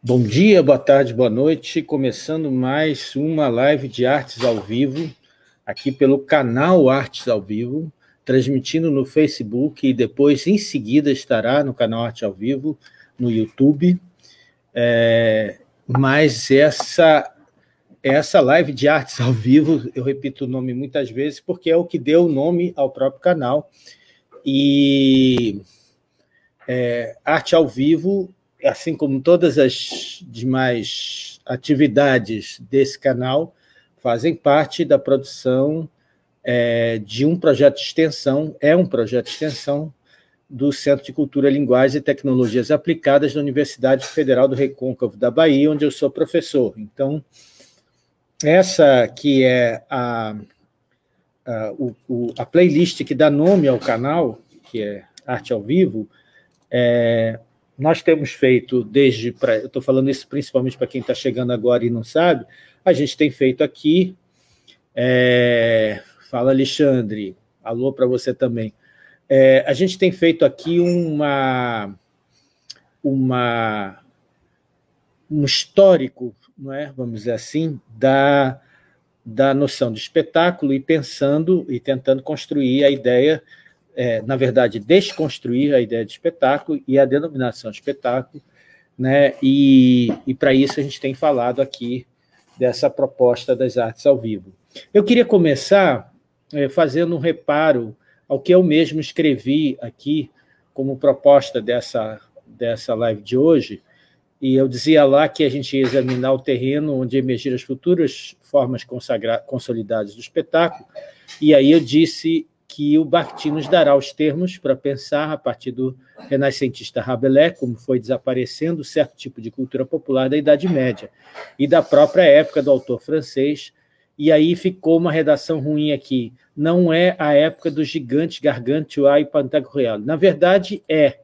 Bom dia, boa tarde, boa noite. Começando mais uma live de artes ao vivo, aqui pelo canal Artes ao Vivo, transmitindo no Facebook e depois, em seguida, estará no canal Arte ao Vivo, no YouTube. É, mas essa, essa live de artes ao vivo, eu repito o nome muitas vezes, porque é o que deu o nome ao próprio canal. E é, arte ao vivo assim como todas as demais atividades desse canal, fazem parte da produção é, de um projeto de extensão, é um projeto de extensão do Centro de Cultura, Linguagem e Tecnologias Aplicadas da Universidade Federal do Recôncavo da Bahia, onde eu sou professor. Então, essa que é a, a, o, a playlist que dá nome ao canal, que é Arte ao Vivo, é, nós temos feito desde. Pra, eu estou falando isso principalmente para quem está chegando agora e não sabe. A gente tem feito aqui. É, fala, Alexandre. Alô para você também. É, a gente tem feito aqui uma, uma um histórico, não é? Vamos dizer assim, da da noção de espetáculo e pensando e tentando construir a ideia é, na verdade, desconstruir a ideia de espetáculo e a denominação de espetáculo, né? E, e para isso a gente tem falado aqui dessa proposta das artes ao vivo. Eu queria começar é, fazendo um reparo ao que eu mesmo escrevi aqui como proposta dessa, dessa live de hoje, e eu dizia lá que a gente ia examinar o terreno onde emergiram as futuras formas consolidadas do espetáculo, e aí eu disse que o Bakhtin nos dará os termos para pensar, a partir do renascentista Rabelais, como foi desaparecendo certo tipo de cultura popular da Idade Média e da própria época do autor francês. E aí ficou uma redação ruim aqui. Não é a época do gigante Gargantua e Pantagruel. Na verdade, é.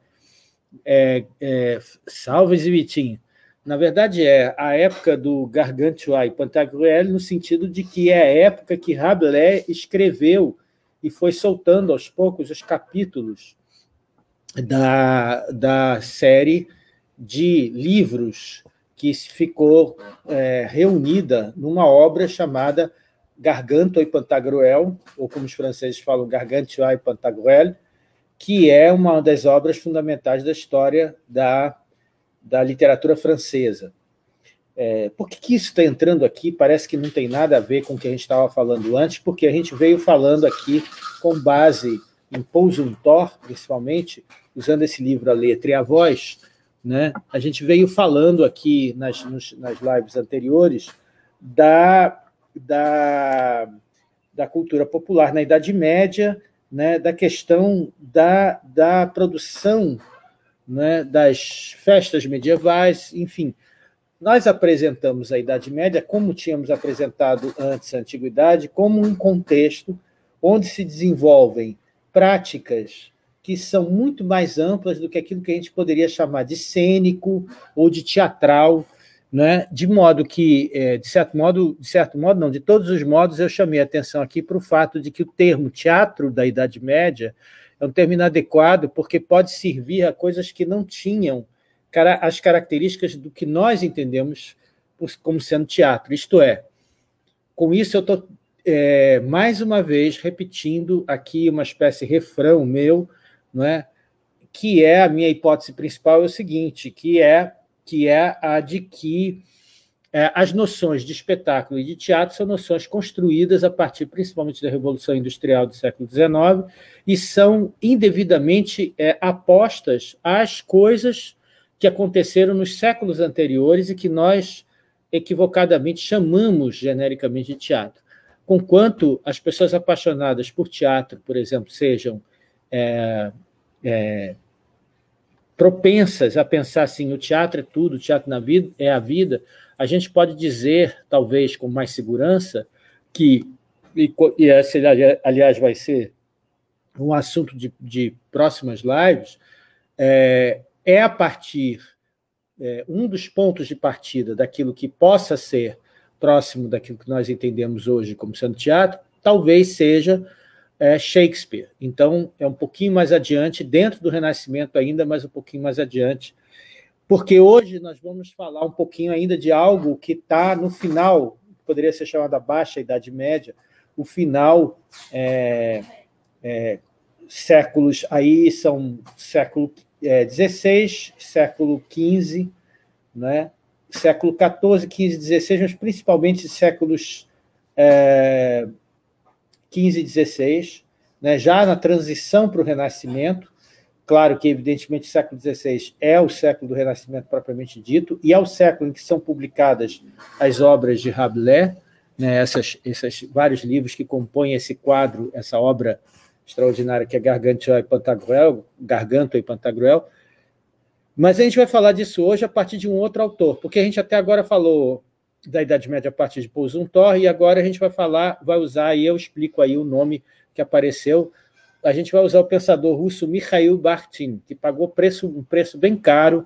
é, é salve Zibitinho. Na verdade, é a época do Gargantua e Pantagruel, no sentido de que é a época que Rabelais escreveu e foi soltando aos poucos os capítulos da, da série de livros que ficou é, reunida numa obra chamada Gargantua e Pantagruel, ou como os franceses falam, Gargantua e Pantagruel, que é uma das obras fundamentais da história da, da literatura francesa. É, por que, que isso está entrando aqui? Parece que não tem nada a ver com o que a gente estava falando antes, porque a gente veio falando aqui com base em Pouso Thor, principalmente, usando esse livro A Letra e a Voz, né? a gente veio falando aqui nas, nos, nas lives anteriores da, da, da cultura popular na Idade Média, né? da questão da, da produção né? das festas medievais, enfim, nós apresentamos a Idade Média, como tínhamos apresentado antes a Antiguidade, como um contexto onde se desenvolvem práticas que são muito mais amplas do que aquilo que a gente poderia chamar de cênico ou de teatral, né? de modo que, é, de certo modo, de certo modo, não, de todos os modos, eu chamei a atenção aqui para o fato de que o termo teatro da Idade Média é um termo inadequado, porque pode servir a coisas que não tinham as características do que nós entendemos como sendo teatro. Isto é, com isso eu estou é, mais uma vez repetindo aqui uma espécie de refrão meu, não é? que é a minha hipótese principal é o seguinte, que é que é a de que é, as noções de espetáculo e de teatro são noções construídas a partir principalmente da Revolução Industrial do século XIX e são indevidamente é, apostas às coisas que aconteceram nos séculos anteriores e que nós equivocadamente chamamos genericamente de teatro. Conquanto as pessoas apaixonadas por teatro, por exemplo, sejam é, é, propensas a pensar assim, o teatro é tudo, o teatro na vida é a vida, a gente pode dizer, talvez com mais segurança, que e, e esse, aliás, vai ser um assunto de, de próximas lives, é, é a partir, é, um dos pontos de partida daquilo que possa ser próximo daquilo que nós entendemos hoje como sendo teatro, talvez seja é, Shakespeare. Então, é um pouquinho mais adiante, dentro do Renascimento ainda, mas um pouquinho mais adiante, porque hoje nós vamos falar um pouquinho ainda de algo que está no final, poderia ser chamada Baixa Idade Média, o final é, é, séculos aí são século é é, século 15, né? século 14, 15, 16, mas principalmente séculos é, XV e 16, né? já na transição para o Renascimento. Claro que, evidentemente, o século XVI é o século do Renascimento propriamente dito, e é o século em que são publicadas as obras de Rabelais, né? Essas, esses vários livros que compõem esse quadro, essa obra extraordinária que é Gargantua e Pantagruel, Gargantua e Pantagruel. Mas a gente vai falar disso hoje a partir de um outro autor, porque a gente até agora falou da Idade Média a partir de Paul Torre e agora a gente vai falar, vai usar, e eu explico aí o nome que apareceu, a gente vai usar o pensador russo Mikhail Bartin, que pagou preço, um preço bem caro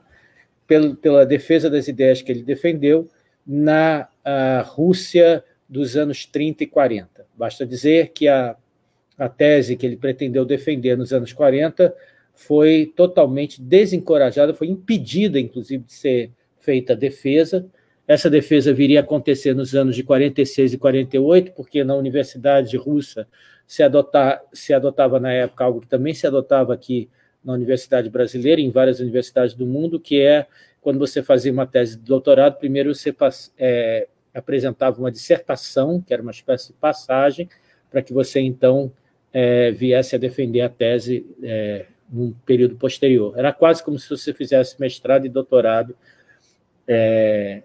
pelo, pela defesa das ideias que ele defendeu na ah, Rússia dos anos 30 e 40. Basta dizer que a a tese que ele pretendeu defender nos anos 40 foi totalmente desencorajada, foi impedida, inclusive, de ser feita a defesa. Essa defesa viria a acontecer nos anos de 46 e 48, porque na Universidade Russa se, adotar, se adotava na época algo que também se adotava aqui na Universidade Brasileira e em várias universidades do mundo, que é quando você fazia uma tese de doutorado, primeiro você é, apresentava uma dissertação, que era uma espécie de passagem, para que você então é, viesse a defender a tese é, num período posterior. Era quase como se você fizesse mestrado e doutorado é,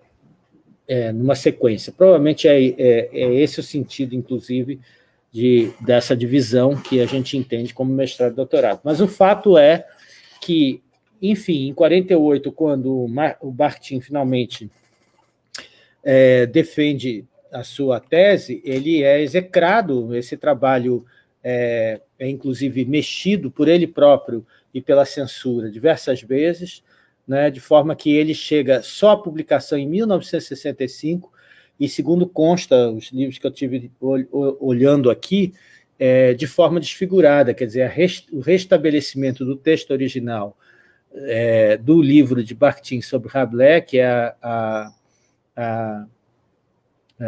é, numa sequência. Provavelmente é, é, é esse o sentido, inclusive, de, dessa divisão que a gente entende como mestrado e doutorado. Mas o fato é que, enfim, em 48, quando o, Mar, o finalmente é, defende a sua tese, ele é execrado, esse trabalho é, é inclusive mexido por ele próprio e pela censura diversas vezes, né, de forma que ele chega só à publicação em 1965, e segundo consta os livros que eu tive olhando aqui, é, de forma desfigurada, quer dizer, rest, o restabelecimento do texto original é, do livro de Bakhtin sobre Rabelais, que é a, a, a,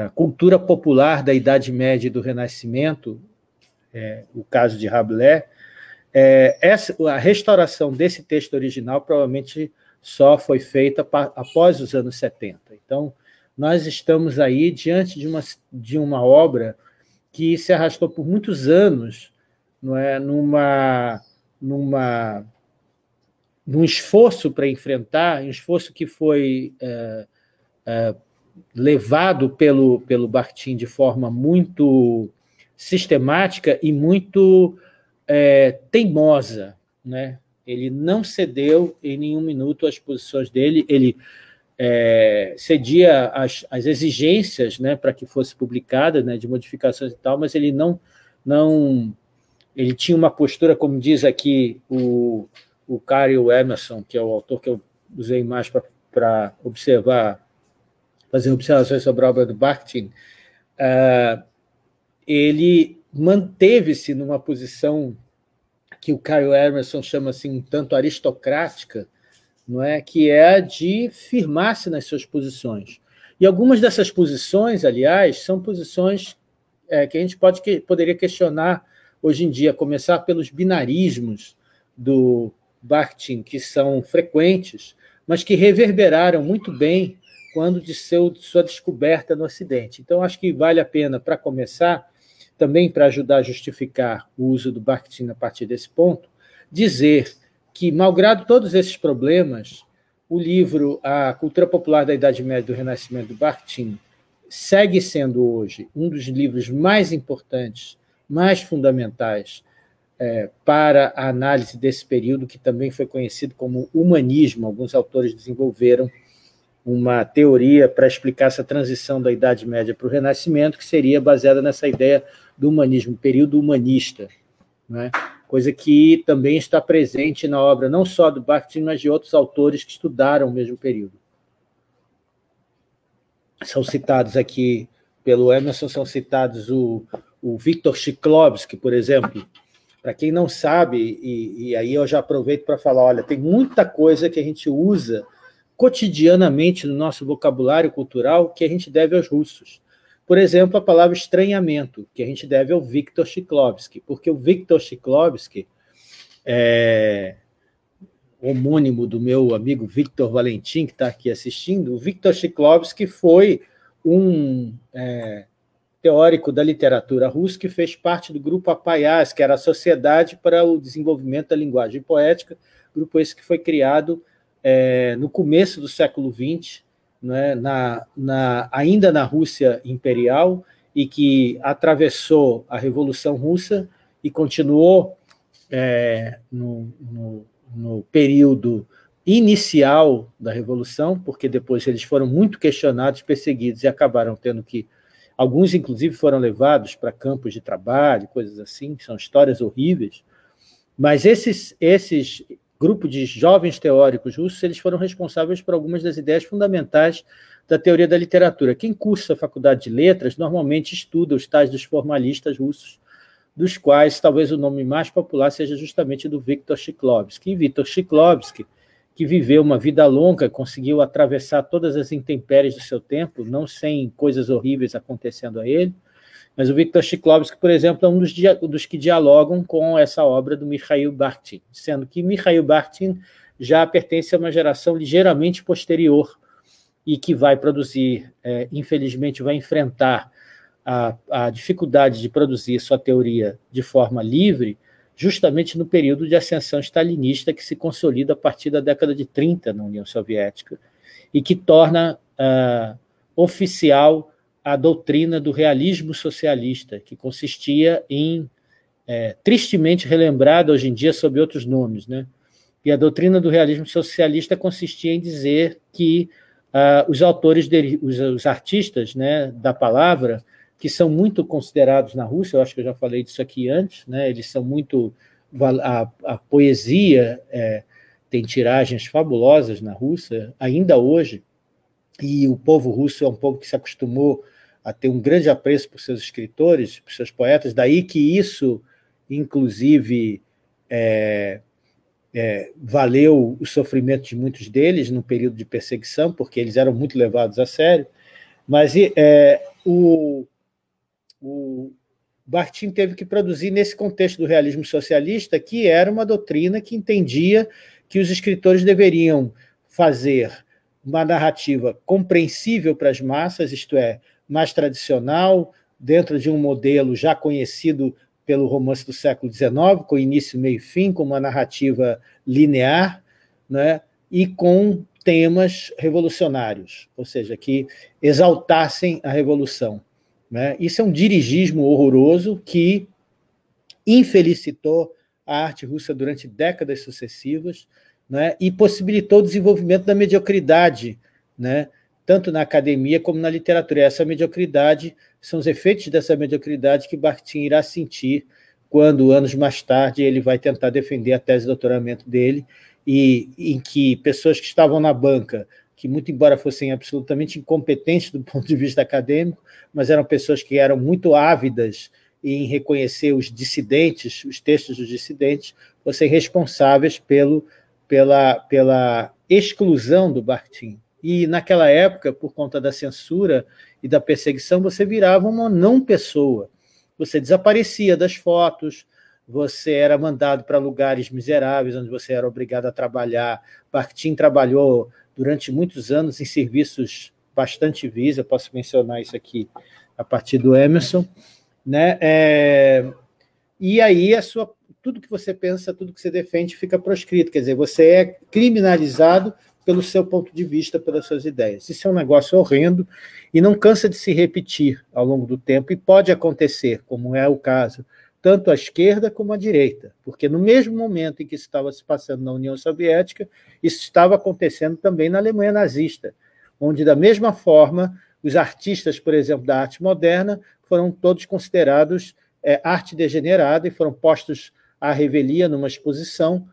a cultura popular da Idade Média e do Renascimento, é, o caso de Rabelais, é, essa, a restauração desse texto original provavelmente só foi feita pa, após os anos 70. Então, nós estamos aí diante de uma, de uma obra que se arrastou por muitos anos não é, numa, numa, num esforço para enfrentar, um esforço que foi é, é, levado pelo, pelo Bartim de forma muito sistemática e muito é, teimosa. Né? Ele não cedeu em nenhum minuto às posições dele, ele é, cedia às, exigências né, para que fosse publicada, né, de modificações e tal, mas ele não, não. Ele tinha uma postura, como diz aqui o, o Cario Emerson, que é o autor que eu usei mais para observar, fazer observações sobre a obra do Bakhtin, uh, é, ele manteve-se numa posição que o Caio Emerson chama assim um tanto aristocrática, não é, que é a de firmar-se nas suas posições. E algumas dessas posições, aliás, são posições é, que a gente pode que, poderia questionar hoje em dia, começar pelos binarismos do Bakhtin, que são frequentes, mas que reverberaram muito bem quando de seu, sua descoberta no Ocidente. Então, acho que vale a pena, para começar, também para ajudar a justificar o uso do Bakhtin a partir desse ponto, dizer que, malgrado todos esses problemas, o livro A Cultura Popular da Idade Média e do Renascimento do Bakhtin segue sendo hoje um dos livros mais importantes, mais fundamentais é, para a análise desse período, que também foi conhecido como humanismo. Alguns autores desenvolveram uma teoria para explicar essa transição da Idade Média para o Renascimento, que seria baseada nessa ideia do humanismo, período humanista, né? coisa que também está presente na obra não só do Bakhtin, mas de outros autores que estudaram o mesmo período. São citados aqui pelo Emerson, são citados o, o Victor Shklovsky, por exemplo. Para quem não sabe, e, e aí eu já aproveito para falar, olha, tem muita coisa que a gente usa cotidianamente no nosso vocabulário cultural que a gente deve aos russos. Por exemplo, a palavra estranhamento, que a gente deve ao Viktor Shklovsky, porque o Viktor Shklovsky é homônimo do meu amigo Victor Valentim, que está aqui assistindo. O Viktor Shklovsky foi um é, teórico da literatura russa que fez parte do grupo Apaiás, que era a Sociedade para o Desenvolvimento da Linguagem Poética, grupo esse que foi criado é, no começo do século XX, né, na, na, ainda na Rússia imperial e que atravessou a Revolução Russa e continuou é, no, no, no período inicial da Revolução, porque depois eles foram muito questionados, perseguidos e acabaram tendo que Alguns, inclusive, foram levados para campos de trabalho, coisas assim, são histórias horríveis. Mas esses, esses grupo de jovens teóricos russos, eles foram responsáveis por algumas das ideias fundamentais da teoria da literatura. Quem cursa a faculdade de letras normalmente estuda os tais dos formalistas russos, dos quais talvez o nome mais popular seja justamente do Viktor Shklovsky. E Viktor Shklovsky, que viveu uma vida longa, conseguiu atravessar todas as intempéries do seu tempo, não sem coisas horríveis acontecendo a ele, mas o Victor Chiklovsky, por exemplo, é um dos, dos que dialogam com essa obra do Mikhail Bakhtin, sendo que Mikhail Bakhtin já pertence a uma geração ligeiramente posterior e que vai produzir, é, infelizmente, vai enfrentar a, a, dificuldade de produzir sua teoria de forma livre, justamente no período de ascensão stalinista que se consolida a partir da década de 30 na União Soviética e que torna uh, oficial a doutrina do realismo socialista, que consistia em, é, tristemente relembrada hoje em dia sob outros nomes, né? E a doutrina do realismo socialista consistia em dizer que uh, os autores, de, os, os artistas né, da palavra, que são muito considerados na Rússia, eu acho que eu já falei disso aqui antes, né? Eles são muito a, a poesia é, tem tiragens fabulosas na Rússia ainda hoje e o povo russo é um povo que se acostumou a ter um grande apreço por seus escritores, por seus poetas, daí que isso, inclusive, é, é, valeu o sofrimento de muitos deles no período de perseguição, porque eles eram muito levados a sério. Mas é, o, o Bartim teve que produzir nesse contexto do realismo socialista, que era uma doutrina que entendia que os escritores deveriam fazer uma narrativa compreensível para as massas, isto é, mais tradicional, dentro de um modelo já conhecido pelo romance do século XIX, com início, meio e fim, com uma narrativa linear, né, e com temas revolucionários, ou seja, que exaltassem a revolução. Né? Isso é um dirigismo horroroso que infelicitou a arte russa durante décadas sucessivas né? e possibilitou o desenvolvimento da mediocridade, né? tanto na academia como na literatura. E essa mediocridade são os efeitos dessa mediocridade que Bakhtin irá sentir quando, anos mais tarde, ele vai tentar defender a tese de doutoramento dele, e em que pessoas que estavam na banca, que muito embora fossem absolutamente incompetentes do ponto de vista acadêmico, mas eram pessoas que eram muito ávidas em reconhecer os dissidentes, os textos dos dissidentes, fossem responsáveis pelo, pela, pela exclusão do Bakhtin. E naquela época, por conta da censura e da perseguição, você virava uma não pessoa. Você desaparecia das fotos, você era mandado para lugares miseráveis, onde você era obrigado a trabalhar. Bartim trabalhou durante muitos anos em serviços bastante vis, eu posso mencionar isso aqui a partir do Emerson, né? É, e aí a sua tudo que você pensa, tudo que você defende fica proscrito, quer dizer, você é criminalizado pelo seu ponto de vista, pelas suas ideias. Isso é um negócio horrendo e não cansa de se repetir ao longo do tempo e pode acontecer, como é o caso, tanto à esquerda como à direita, porque no mesmo momento em que isso estava se passando na União Soviética, isso estava acontecendo também na Alemanha nazista, onde da mesma forma os artistas, por exemplo, da arte moderna, foram todos considerados é, arte degenerada e foram postos à revelia numa exposição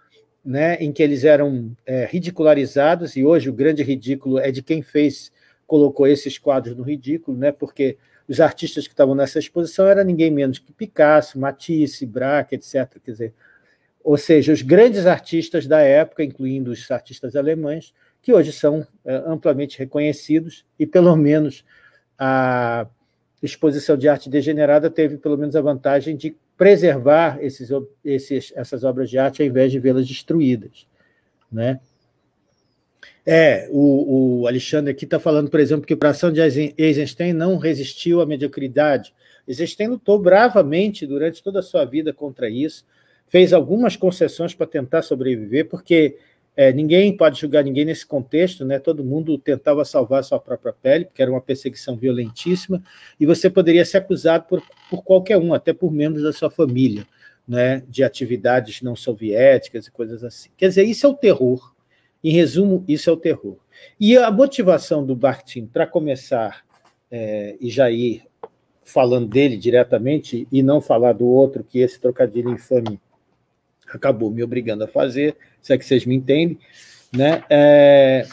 né, em que eles eram é, ridicularizados, e hoje o grande ridículo é de quem fez, colocou esses quadros no ridículo, né, porque os artistas que estavam nessa exposição era ninguém menos que Picasso, Matisse, Braque, etc. Quer dizer, ou seja, os grandes artistas da época, incluindo os artistas alemães, que hoje são é, amplamente reconhecidos e pelo menos a exposição de arte degenerada teve pelo menos a vantagem de preservar esses, esses, essas obras de arte ao invés de vê-las destruídas. Né? É, o, o Alexandre aqui está falando, por exemplo, que o coração de Eisenstein não resistiu à mediocridade. Eisenstein lutou bravamente durante toda a sua vida contra isso, fez algumas concessões para tentar sobreviver, porque é, ninguém pode julgar ninguém nesse contexto, né? Todo mundo tentava salvar sua própria pele, porque era uma perseguição violentíssima, e você poderia ser acusado por, por qualquer um, até por membros da sua família, né? De atividades não soviéticas e coisas assim. Quer dizer, isso é o terror. Em resumo, isso é o terror. E a motivação do Bartim para começar é, e já ir falando dele diretamente e não falar do outro, que é esse trocadilho infame acabou me obrigando a fazer, se é que vocês me entendem. Né? É,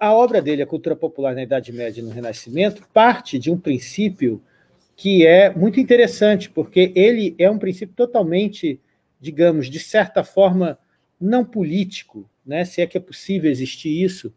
a obra dele, A Cultura Popular na Idade Média e no Renascimento, parte de um princípio que é muito interessante, porque ele é um princípio totalmente, digamos, de certa forma, não político, né? se é que é possível existir isso,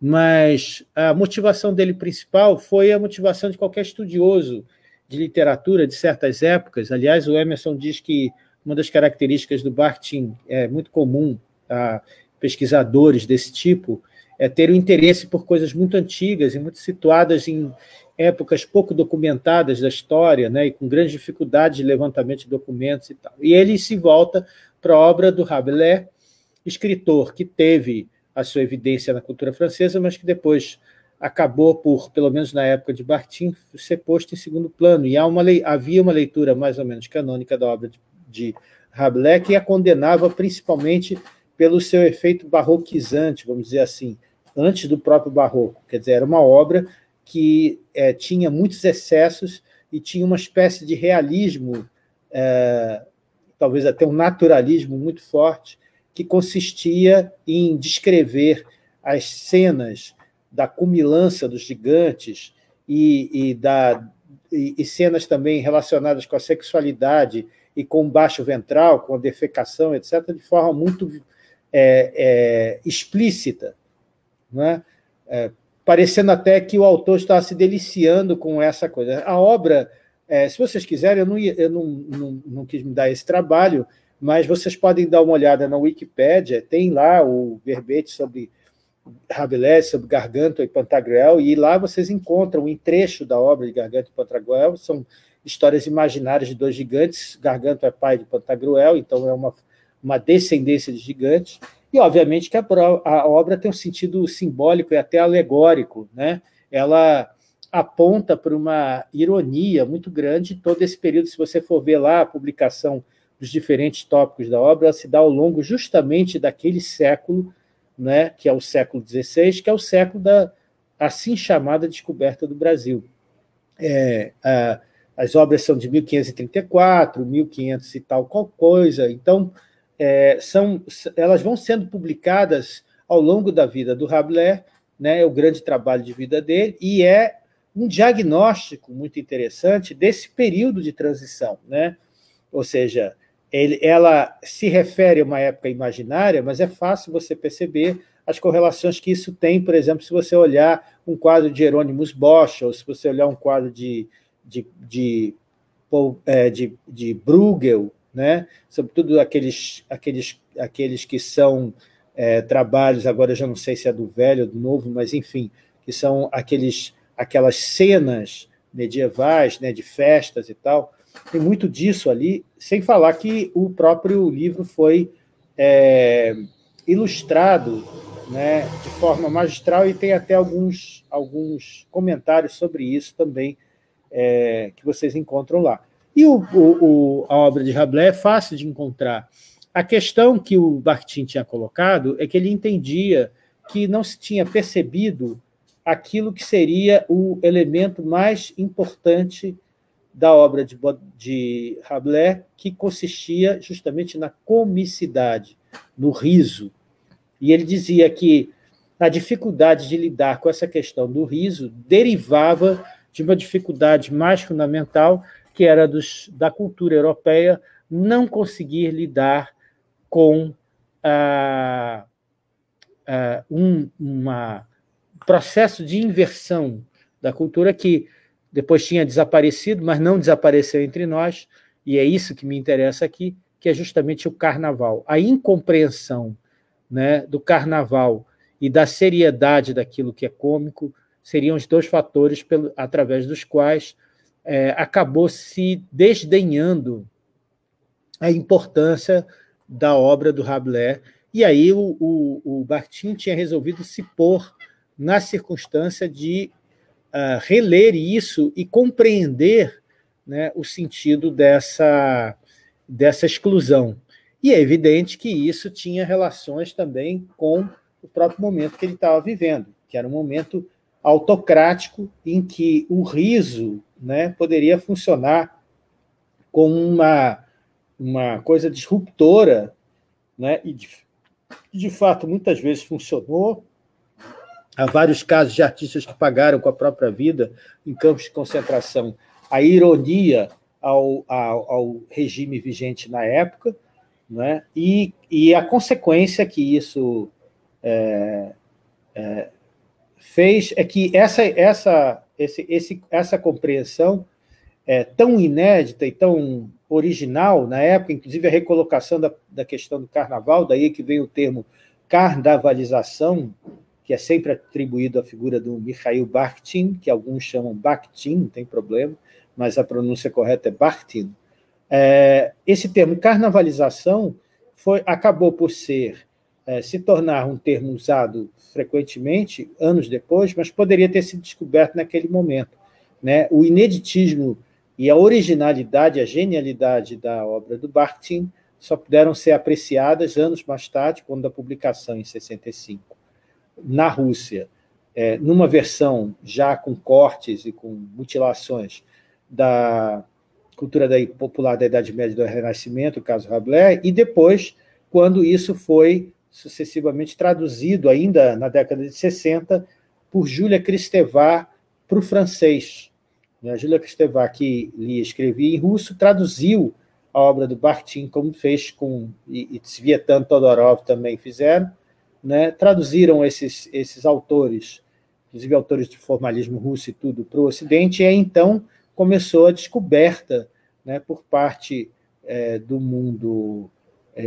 mas a motivação dele principal foi a motivação de qualquer estudioso de literatura de certas épocas. Aliás, o Emerson diz que uma das características do Bartim é muito comum a pesquisadores desse tipo é ter o um interesse por coisas muito antigas e muito situadas em épocas pouco documentadas da história, né, e com grande dificuldade de levantamento de documentos e tal. E ele se volta para a obra do Rabelais, escritor que teve a sua evidência na cultura francesa, mas que depois acabou por, pelo menos na época de Bartim, ser posto em segundo plano. E há uma havia uma leitura mais ou menos canônica da obra de de Rabelais, e a condenava principalmente pelo seu efeito barroquizante, vamos dizer assim, antes do próprio barroco. Quer dizer, era uma obra que é, tinha muitos excessos e tinha uma espécie de realismo, é, talvez até um naturalismo muito forte, que consistia em descrever as cenas da cumilança dos gigantes e, e, da, e, e cenas também relacionadas com a sexualidade e com baixo ventral, com a defecação, etc., de forma muito é, é, explícita, né? É, parecendo até que o autor está se deliciando com essa coisa. A obra, é, se vocês quiserem, eu, não, ia, eu não, não, não quis me dar esse trabalho, mas vocês podem dar uma olhada na Wikipédia, tem lá o verbete sobre Rabelais, sobre Gargantua e Pantagruel, e lá vocês encontram um trecho da obra de Gargantua e Pantagruel, são histórias imaginárias de dois gigantes. Garganto é pai de Pantagruel, então é uma, uma descendência de gigantes. E, obviamente, que a, a obra tem um sentido simbólico e até alegórico. Né? Ela aponta para uma ironia muito grande todo esse período. Se você for ver lá a publicação dos diferentes tópicos da obra, ela se dá ao longo justamente daquele século, né, que é o século XVI, que é o século da assim chamada descoberta do Brasil. É, as obras são de 1534, 1500 e tal, qual coisa. Então, é, são, elas vão sendo publicadas ao longo da vida do Rabelais, né, é o grande trabalho de vida dele, e é um diagnóstico muito interessante desse período de transição. Né? Ou seja, ele, ela se refere a uma época imaginária, mas é fácil você perceber as correlações que isso tem, por exemplo, se você olhar um quadro de Hieronymus Bosch, ou se você olhar um quadro de de, de, é, de, de Bruegel, né? sobretudo aqueles, aqueles, aqueles que são é, trabalhos, agora eu já não sei se é do velho ou do novo, mas enfim, que são aqueles, aquelas cenas medievais, né, de festas e tal. Tem muito disso ali, sem falar que o próprio livro foi é, ilustrado né, de forma magistral e tem até alguns, alguns comentários sobre isso também é, que vocês encontram lá. E o, o, o, a obra de Rabelais é fácil de encontrar. A questão que o Bakhtin tinha colocado é que ele entendia que não se tinha percebido aquilo que seria o elemento mais importante da obra de, de Rabelais, que consistia justamente na comicidade, no riso. E ele dizia que a dificuldade de lidar com essa questão do riso derivava de uma dificuldade mais fundamental, que era dos, da cultura europeia não conseguir lidar com ah, ah, um uma processo de inversão da cultura que depois tinha desaparecido, mas não desapareceu entre nós, e é isso que me interessa aqui, que é justamente o carnaval. A incompreensão né, do carnaval e da seriedade daquilo que é cômico seriam os dois fatores pelo, através dos quais é, acabou se desdenhando a importância da obra do Rabelais. E aí o, o, o Bartim tinha resolvido se pôr na circunstância de uh, reler isso e compreender né, o sentido dessa, dessa exclusão. E é evidente que isso tinha relações também com o próprio momento que ele estava vivendo, que era um momento autocrático em que o riso né, poderia funcionar com uma, uma coisa disruptora, né, e de, de fato muitas vezes funcionou. Há vários casos de artistas que pagaram com a própria vida em campos de concentração a ironia ao, ao, ao regime vigente na época, né, e, e a consequência que isso é, é, fez é que essa, essa, esse, esse, essa compreensão é tão inédita e tão original na época, inclusive a recolocação da, da questão do carnaval, daí é que vem o termo carnavalização, que é sempre atribuído à figura do Mikhail Bakhtin, que alguns chamam Bakhtin, não tem problema, mas a pronúncia correta é Bakhtin. É, esse termo carnavalização foi, acabou por ser é, se tornar um termo usado frequentemente, anos depois, mas poderia ter sido descoberto naquele momento. Né? O ineditismo e a originalidade, a genialidade da obra do Bartim só puderam ser apreciadas anos mais tarde, quando a publicação, em 65, na Rússia, é, numa versão já com cortes e com mutilações da cultura da, popular da Idade Média do Renascimento, o caso Rabelais, e depois, quando isso foi sucessivamente traduzido ainda na década de 60 por Júlia Kristevá para o francês. A Júlia Kristevá, que e escrevia em russo, traduziu a obra do Bartim, como fez com e, Tsvietan Todorov também fizeram, né? traduziram esses, esses autores, inclusive autores do formalismo russo e tudo, para o Ocidente, e aí, então começou a descoberta né, por parte é, do mundo é,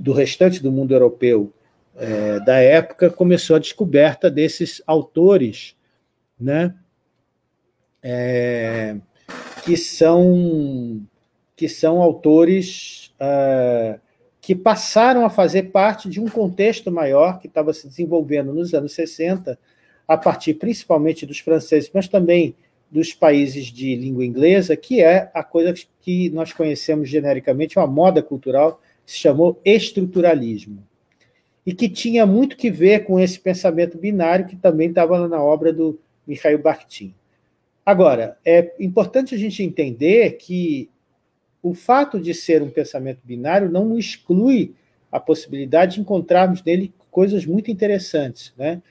do restante do mundo europeu é, da época, começou a descoberta desses autores, né? É, que são que são autores é, que passaram a fazer parte de um contexto maior que estava se desenvolvendo nos anos 60, a partir principalmente dos franceses, mas também dos países de língua inglesa, que é a coisa que nós conhecemos genericamente, uma moda cultural se chamou estruturalismo, e que tinha muito que ver com esse pensamento binário que também estava na obra do Mikhail Bakhtin. Agora, é importante a gente entender que o fato de ser um pensamento binário não exclui a possibilidade de encontrarmos nele coisas muito interessantes. Né?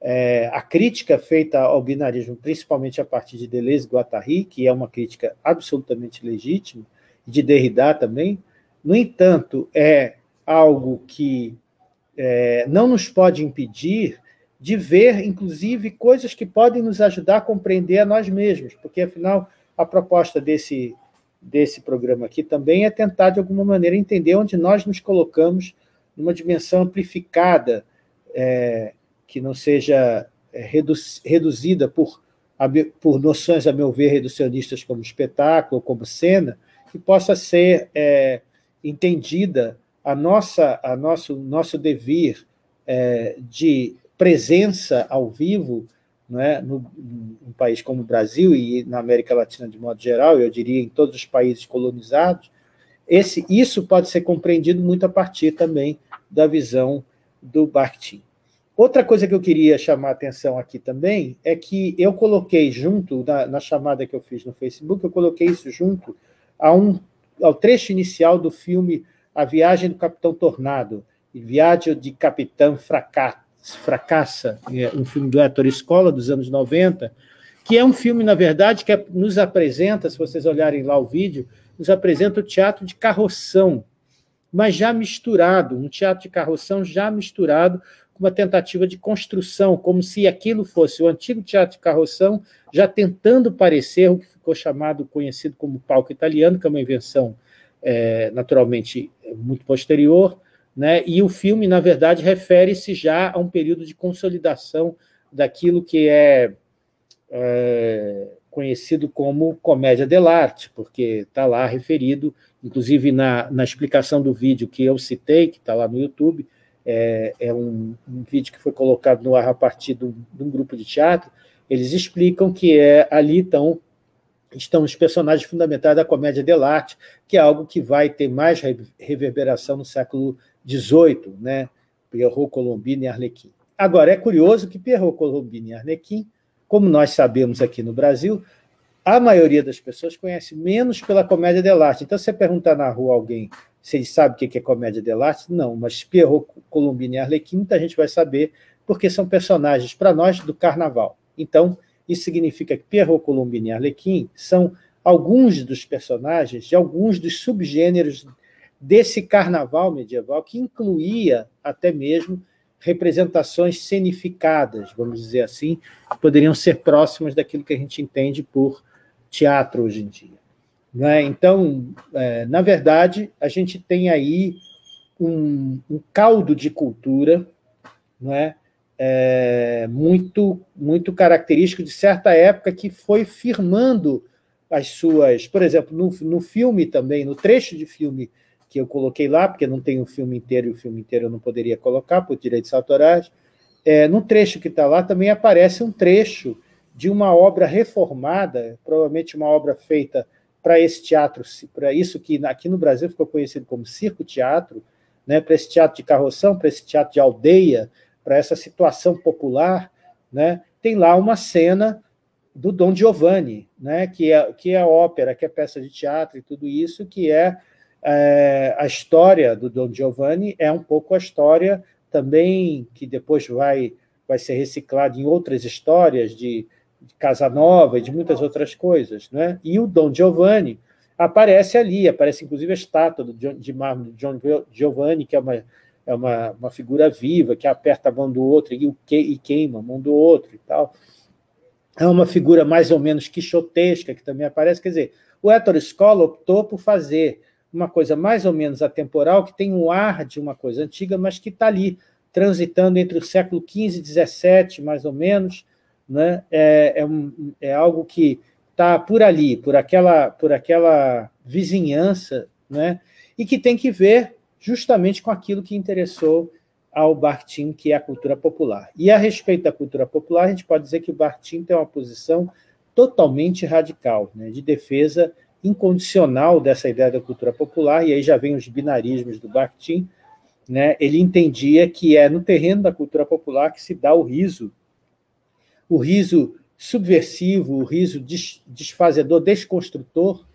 É, a crítica feita ao binarismo, principalmente a partir de Deleuze e Guattari, que é uma crítica absolutamente legítima, e de Derrida também, no entanto, é algo que é, não nos pode impedir de ver, inclusive, coisas que podem nos ajudar a compreender a nós mesmos, porque, afinal, a proposta desse, desse programa aqui também é tentar, de alguma maneira, entender onde nós nos colocamos numa dimensão amplificada, é, que não seja é, redu reduzida por, por noções, a meu ver, reducionistas como espetáculo, como cena, que possa ser. É, entendida a nossa, a nosso, nosso dever é, de presença ao vivo né, no, num país como o Brasil e na América Latina de modo geral, eu diria em todos os países colonizados, esse, isso pode ser compreendido muito a partir também da visão do Bakhtin. Outra coisa que eu queria chamar a atenção aqui também é que eu coloquei junto, na, na chamada que eu fiz no Facebook, eu coloquei isso junto a um ao trecho inicial do filme A Viagem do Capitão Tornado, Viagem de Capitão Fracassa, é um filme do Héctor Escola dos anos 90, que é um filme, na verdade, que é, nos apresenta, se vocês olharem lá o vídeo, nos apresenta o teatro de carroção, mas já misturado, um teatro de carroção já misturado com uma tentativa de construção, como se aquilo fosse o antigo teatro de carroção, já tentando parecer o que ficou chamado, conhecido como palco italiano, que é uma invenção é, naturalmente muito posterior, né? E o filme, na verdade, refere-se já a um período de consolidação daquilo que é, é conhecido como comédia dell'arte, porque está lá referido, inclusive na, na explicação do vídeo que eu citei, que está lá no YouTube, é, é um, um, vídeo que foi colocado no ar a partir de um grupo de teatro, eles explicam que é ali estão estão os personagens fundamentais da comédia dell'arte, que é algo que vai ter mais reverberação no século XVIII, né? Pierrot, Colombini, e Arlequim. Agora, é curioso que Pierrot, Colombini, e Arlequim, como nós sabemos aqui no Brasil, a maioria das pessoas conhece menos pela comédia dell'arte. Então, se você perguntar na rua alguém se ele sabe o que é comédia dell'arte, não, mas Pierrot, Colombini, e Arlequim, muita gente vai saber, porque são personagens, para nós, do carnaval. Então, isso significa que Pierrot, Colombine e Arlequim são alguns dos personagens de alguns dos subgêneros desse carnaval medieval, que incluía até mesmo representações cenificadas, vamos dizer assim, que poderiam ser próximas daquilo que a gente entende por teatro hoje em dia. É? Então, é, na verdade, a gente tem aí um caldo de cultura não é? é, muito, muito característico de certa época que foi firmando as suas. Por exemplo, no, no filme também, no trecho de filme que eu coloquei lá, porque não tem o filme inteiro e o filme inteiro eu não poderia colocar por direitos autorais, é, no trecho que está lá também aparece um trecho de uma obra reformada, provavelmente uma obra feita para esse teatro, para isso que aqui no Brasil ficou conhecido como circo teatro, né, para esse teatro de carroção, para esse teatro de aldeia, para essa situação popular, né, tem lá uma cena do Dom Giovanni, né, que, é, que é ópera, que é peça de teatro e tudo isso, que é, é a história do Dom Giovanni, é um pouco a história também que depois vai, vai ser reciclada em outras histórias de, de Casanova e de muitas outras coisas. Né? E o Dom Giovanni aparece ali, aparece inclusive a estátua do, de mármore de John Giovanni, que é uma é uma, uma figura viva que aperta a mão do outro e, que, e queima a mão do outro e tal. É uma figura mais ou menos quixotesca que também aparece. Quer dizer, o Héctor Scola optou por fazer uma coisa mais ou menos atemporal, que tem um ar de uma coisa antiga, mas que está ali, transitando entre o século XV e XVII, mais ou menos. Né? É, é, um, é algo que está por ali, por aquela, por aquela vizinhança, né? e que tem que ver justamente com aquilo que interessou ao Bartim, que é a cultura popular. E a respeito da cultura popular, a gente pode dizer que o Bartim tem uma posição totalmente radical, né, de defesa incondicional dessa ideia da cultura popular, e aí já vem os binarismos do Bartim. né? ele entendia que é no terreno da cultura popular que se dá o riso, o riso subversivo, o riso desfazedor, desconstrutor,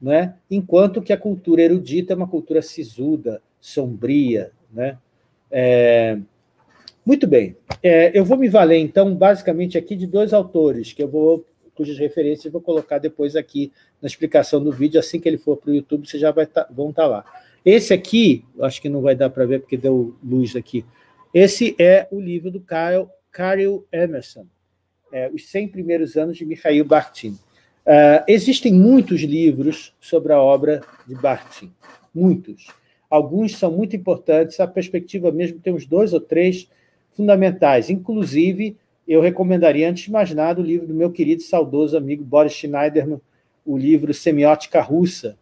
né? enquanto que a cultura erudita é uma cultura sisuda, sombria, né? É, muito bem, é, eu vou me valer então basicamente aqui de dois autores que eu vou cujas referências eu vou colocar depois aqui na explicação do vídeo assim que ele for para o YouTube, vocês já tá, vão estar tá lá. Esse aqui, acho que não vai dar para ver porque deu luz aqui. Esse é o livro do Kyle, Kyle Emerson, é, Os 100 Primeiros Anos de Mikhail Bartin. Uh, é, existem muitos livros sobre a obra de Bartin, muitos alguns são muito importantes, a perspectiva mesmo tem uns dois ou três fundamentais. Inclusive, eu recomendaria, antes de mais nada, o livro do meu querido e saudoso amigo Boris Schneiderman, o livro Semiótica Russa,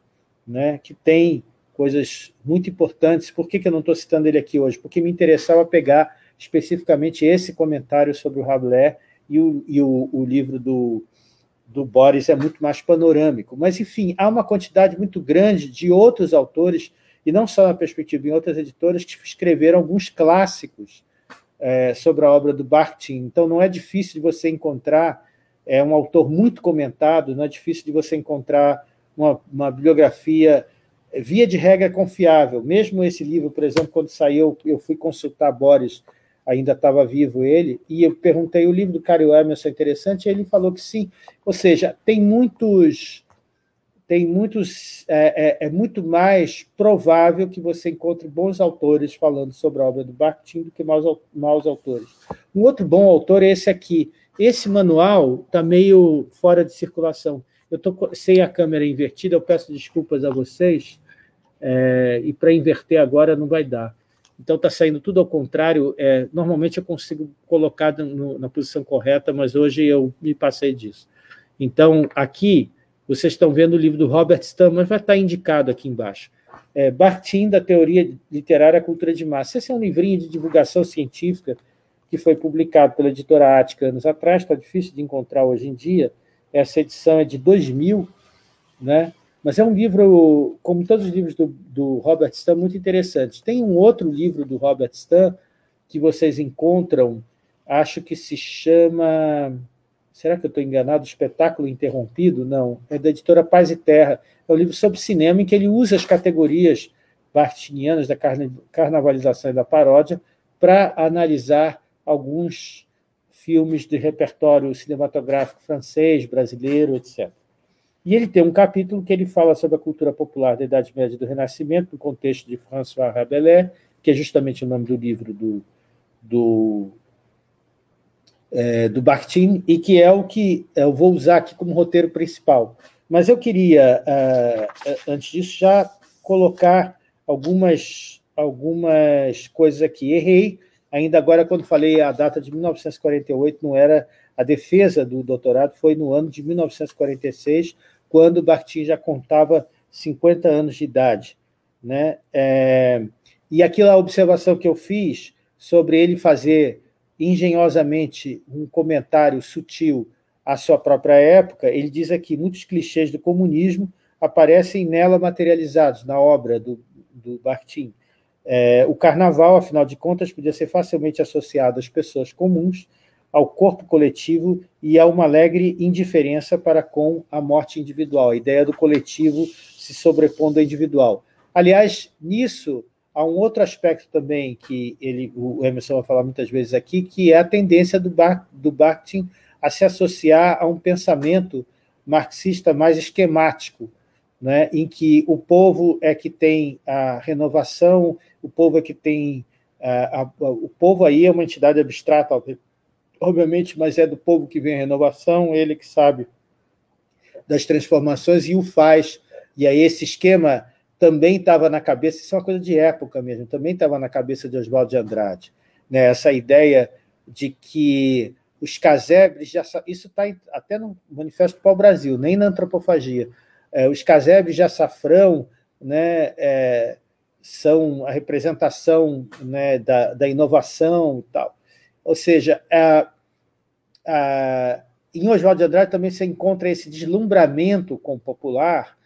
né, que tem coisas muito importantes. Por que, que eu não estou citando ele aqui hoje? Porque me interessava pegar especificamente esse comentário sobre o Rabelais e o, e o, o livro do, do Boris é muito mais panorâmico. Mas, enfim, há uma quantidade muito grande de outros autores e não só na perspectiva, em outras editoras que escreveram alguns clássicos é, sobre a obra do Bartim. Então, não é difícil de você encontrar é um autor muito comentado, não é difícil de você encontrar uma, uma bibliografia, é, via de regra, confiável. Mesmo esse livro, por exemplo, quando saiu, eu fui consultar Boris, ainda estava vivo ele, e eu perguntei o livro do Cario Emerson é interessante, e ele falou que sim. Ou seja, tem muitos tem muitos, é, é, é, muito mais provável que você encontre bons autores falando sobre a obra do Bakhtin do que maus, maus autores. Um outro bom autor é esse aqui. Esse manual está meio fora de circulação. Eu estou sem a câmera invertida, eu peço desculpas a vocês, é, e para inverter agora não vai dar. Então está saindo tudo ao contrário. É, normalmente eu consigo colocar no, na posição correta, mas hoje eu me passei disso. Então, aqui vocês estão vendo o livro do Robert mas vai estar tá indicado aqui embaixo. É, Bartim, da Teoria Literária à Cultura de Massa. Esse é um livrinho de divulgação científica que foi publicado pela editora Ática anos atrás, está difícil de encontrar hoje em dia. Essa edição é de 2000, né? mas é um livro, como todos os livros do, do Robert Stam muito interessante. Tem um outro livro do Robert Stam que vocês encontram, acho que se chama será que eu estou enganado? Espetáculo Interrompido? Não, é da editora Paz e Terra. É um livro sobre cinema em que ele usa as categorias bartinianas da carnavalização e da paródia para analisar alguns filmes de repertório cinematográfico francês, brasileiro, etc. E ele tem um capítulo que ele fala sobre a cultura popular da Idade Média e do Renascimento, no contexto de François Rabelais, que é justamente o nome do livro do, do é, do Bakhtin e que é o que é, eu vou usar aqui como roteiro principal. Mas eu queria, uh, antes disso, já colocar algumas, algumas coisas aqui. Errei, ainda agora quando falei a data de 1948, não era a defesa do doutorado, foi no ano de 1946, quando Bakhtin já contava 50 anos de idade. Né? É, e aquela observação que eu fiz sobre ele fazer engenhosamente um comentário sutil à sua própria época, ele diz aqui: muitos clichês do comunismo aparecem nela materializados, na obra do, do Bartim. É, o carnaval, afinal de contas, podia ser facilmente associado às pessoas comuns, ao corpo coletivo e a uma alegre indiferença para com a morte individual, a ideia do coletivo se sobrepondo ao individual. Aliás, nisso, há um outro aspecto também que ele, o Emerson vai falar muitas vezes aqui, que é a tendência do, Bar, do Bakhtin a se associar a um pensamento marxista mais esquemático, né, em que o povo é que tem a renovação, o povo é que tem. A, a, o povo aí é uma entidade abstrata, obviamente, mas é do povo que vem a renovação, ele que sabe das transformações e o faz. E aí esse esquema também estava na cabeça, isso é uma coisa de época mesmo, também estava na cabeça de Oswaldo de Andrade, né? essa ideia de que os casebres, já, isso está até no Manifesto para o Brasil, nem na antropofagia, é, os casebres de açafrão né, é, são a representação né, da, da inovação e tal. Ou seja, a, a, em Oswaldo de Andrade também se encontra esse deslumbramento com o popular,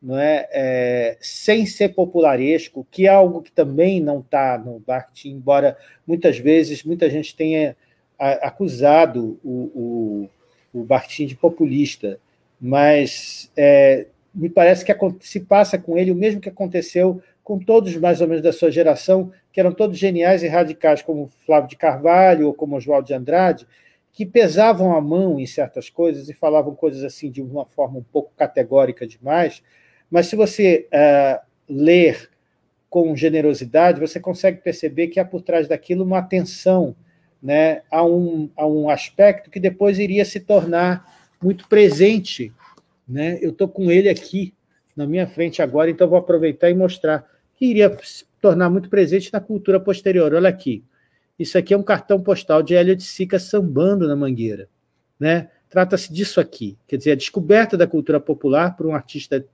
não é, é sem ser popularesco, que é algo que também não está no Bartim, embora muitas vezes muita gente tenha acusado o, o, o Bartim de populista, mas é, me parece que se passa com ele o mesmo que aconteceu com todos mais ou menos da sua geração, que eram todos geniais e radicais, como Flávio de Carvalho ou como Oswaldo de Andrade, que pesavam a mão em certas coisas e falavam coisas assim de uma forma um pouco categórica demais, mas se você uh, ler com generosidade, você consegue perceber que há por trás daquilo uma atenção né, a, um, a um aspecto que depois iria se tornar muito presente. Né? Eu estou com ele aqui na minha frente agora, então vou aproveitar e mostrar que iria se tornar muito presente na cultura posterior. Olha aqui. Isso aqui é um cartão postal de de Sica sambando na mangueira. Né? Trata-se disso aqui, quer dizer, a descoberta da cultura popular por um artista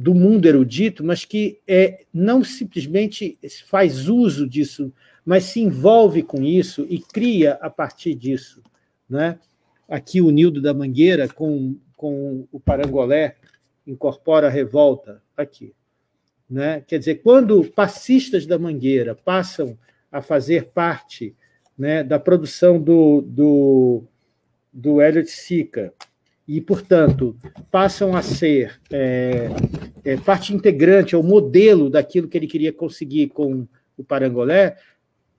do mundo erudito, mas que é, não simplesmente faz uso disso, mas se envolve com isso e cria a partir disso. Né? Aqui o Nildo da Mangueira, com, com o Parangolé, incorpora a revolta aqui. Né? Quer dizer, quando passistas da Mangueira passam a fazer parte né, da produção do, do, do Elliot Sica e, portanto, passam a ser é, é, parte integrante, é o modelo daquilo que ele queria conseguir com o Parangolé,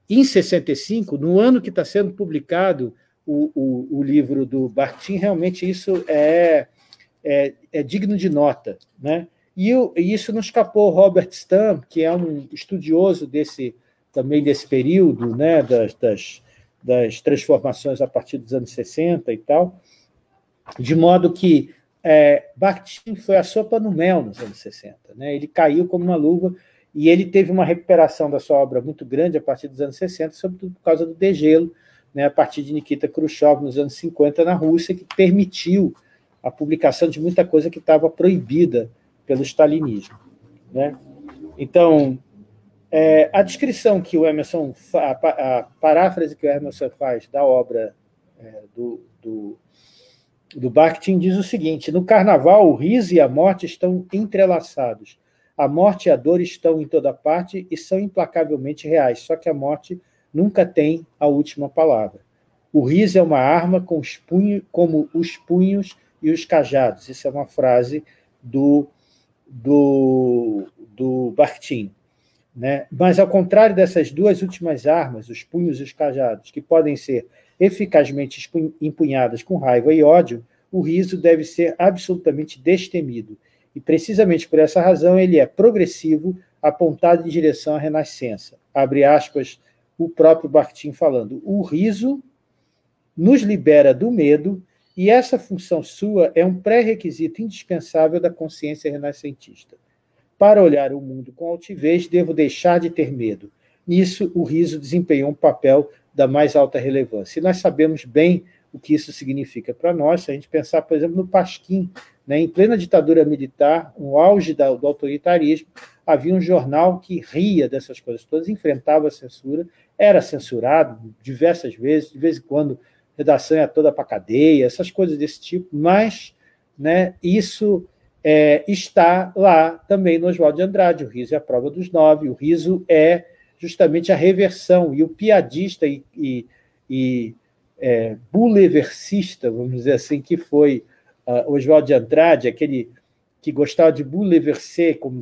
em 65, no ano que está sendo publicado o, o, o, livro do Bartim, realmente isso é, é, é digno de nota. Né? E, e, isso não escapou Robert Stamm, que é um estudioso desse também desse período, né, das, das, das transformações a partir dos anos 60 e tal, de modo que é, Bakhtin foi a sopa no mel nos anos 60. Né? Ele caiu como uma luva e ele teve uma recuperação da sua obra muito grande a partir dos anos 60, sobretudo por causa do degelo, né? a partir de Nikita Khrushchev nos anos 50 na Rússia, que permitiu a publicação de muita coisa que estava proibida pelo stalinismo. Né? Então, é, a descrição que o Emerson, a, a, paráfrase que o Emerson faz da obra é, do, do do Bakhtin diz o seguinte: no carnaval, o riso e a morte estão entrelaçados. A morte e a dor estão em toda parte e são implacavelmente reais, só que a morte nunca tem a última palavra. O riso é uma arma com os punhos, como os punhos e os cajados. Isso é uma frase do, do, do Bakhtin. Né? Mas, ao contrário dessas duas últimas armas, os punhos e os cajados, que podem ser eficazmente empunhadas com raiva e ódio, o riso deve ser absolutamente destemido. E precisamente por essa razão ele é progressivo, apontado em direção à renascença. Abre aspas, o próprio Bartim falando. O riso nos libera do medo e essa função sua é um pré-requisito indispensável da consciência renascentista. Para olhar o mundo com altivez, devo deixar de ter medo. Nisso, o riso desempenhou um papel da mais alta relevância. E nós sabemos bem o que isso significa para nós, se a gente pensar, por exemplo, no Pasquim, né, em plena ditadura militar, no auge do autoritarismo, havia um jornal que ria dessas coisas todas, enfrentava a censura, era censurado diversas vezes, de vez em quando redação é toda para cadeia, essas coisas desse tipo, mas né, isso é, está lá também no Oswaldo de Andrade, o riso é a prova dos nove, o riso é justamente a reversão. E o piadista e, e, e é, buleversista, vamos dizer assim, que foi uh, ah, Oswald de Andrade, aquele que gostava de bouleverser, como,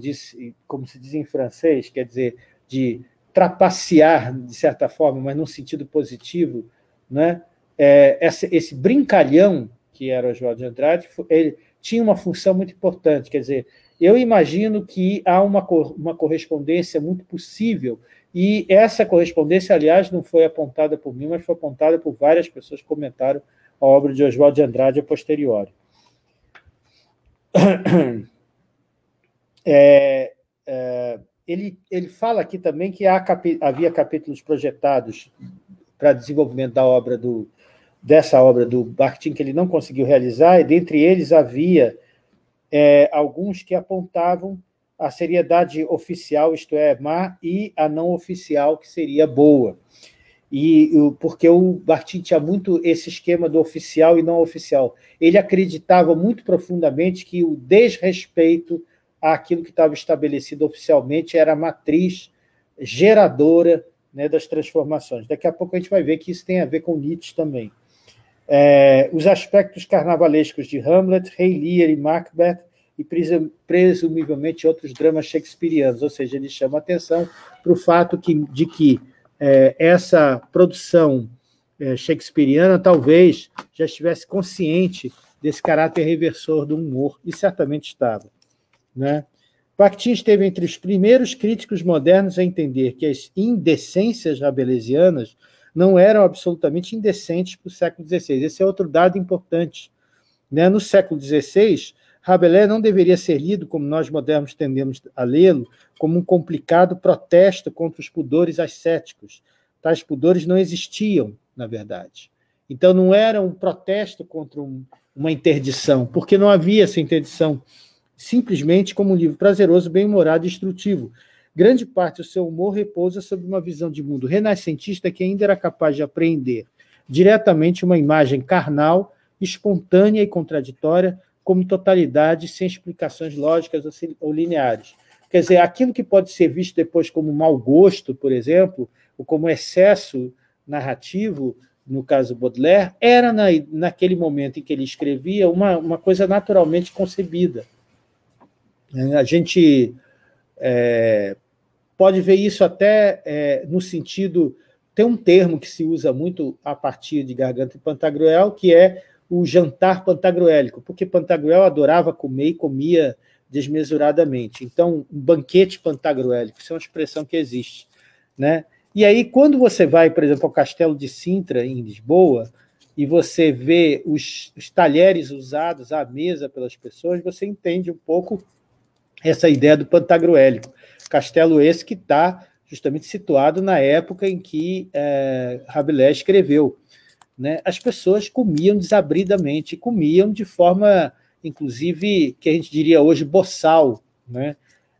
como se diz em francês, quer dizer, de trapacear, de certa forma, mas num sentido positivo, né? É, esse, esse, brincalhão que era Oswald de Andrade, ele tinha uma função muito importante, quer dizer, eu imagino que há uma, uma correspondência muito possível e essa correspondência, aliás, não foi apontada por mim, mas foi apontada por várias pessoas que comentaram a obra de Oswald de Andrade a posteriori. É, é, ele, ele fala aqui também que capi, havia capítulos projetados para desenvolvimento da obra do, dessa obra do Bartim que ele não conseguiu realizar, e dentre eles havia é, alguns que apontavam a seriedade oficial, isto é, má, e a não oficial, que seria boa. E porque o Bartim tinha muito esse esquema do oficial e não oficial. Ele acreditava muito profundamente que o desrespeito àquilo que estava estabelecido oficialmente era a matriz geradora né, das transformações. Daqui a pouco a gente vai ver que isso tem a ver com Nietzsche também. É, os aspectos carnavalescos de Hamlet, Rei Lear e Macbeth e presumivelmente outros dramas shakespearianos, ou seja, ele chama atenção para o fato que, de que é, essa produção é, shakespeariana talvez já estivesse consciente desse caráter reversor do humor, e certamente estava. Né? Bactin esteve entre os primeiros críticos modernos a entender que as indecências rabelesianas não eram absolutamente indecentes para o século XVI. Esse é outro dado importante. Né? No século XVI, Rabelais não deveria ser lido, como nós modernos tendemos a lê-lo, como um complicado protesto contra os pudores ascéticos. Tais pudores não existiam, na verdade. Então, não era um protesto contra um, uma interdição, porque não havia essa interdição, simplesmente como um livro prazeroso, bem-humorado e instrutivo. Grande parte do seu humor repousa sobre uma visão de mundo renascentista que ainda era capaz de apreender diretamente uma imagem carnal, espontânea e contraditória como totalidade sem explicações lógicas ou lineares. Quer dizer, aquilo que pode ser visto depois como mau gosto, por exemplo, ou como excesso narrativo, no caso Baudelaire, era na, naquele momento em que ele escrevia uma, uma coisa naturalmente concebida. A gente é, pode ver isso até é, no sentido. Tem um termo que se usa muito a partir de Garganta e Pantagruel, que é o jantar pantagruélico, porque Pantagruel adorava comer e comia desmesuradamente. Então, um banquete pantagruélico, isso é uma expressão que existe. Né? E aí, quando você vai, por exemplo, ao Castelo de Sintra, em Lisboa, e você vê os, os talheres usados à mesa pelas pessoas, você entende um pouco essa ideia do pantagruélico. Castelo esse que está justamente situado na época em que é, Rabelais escreveu né, as pessoas comiam desabridamente, comiam de forma, inclusive, que a gente diria hoje, boçal. Né?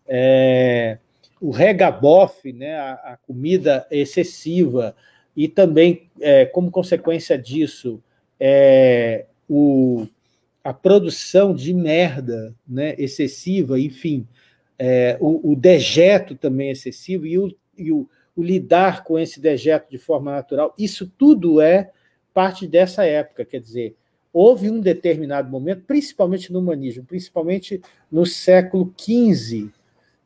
É, o regabofe, né, a, a, comida excessiva, e também, é, como consequência disso, é, o, a produção de merda né, excessiva, enfim, é, o, o, dejeto também excessivo e, o, e o, o, lidar com esse dejeto de forma natural, isso tudo é parte dessa época, quer dizer, houve um determinado momento, principalmente no humanismo, principalmente no século XV,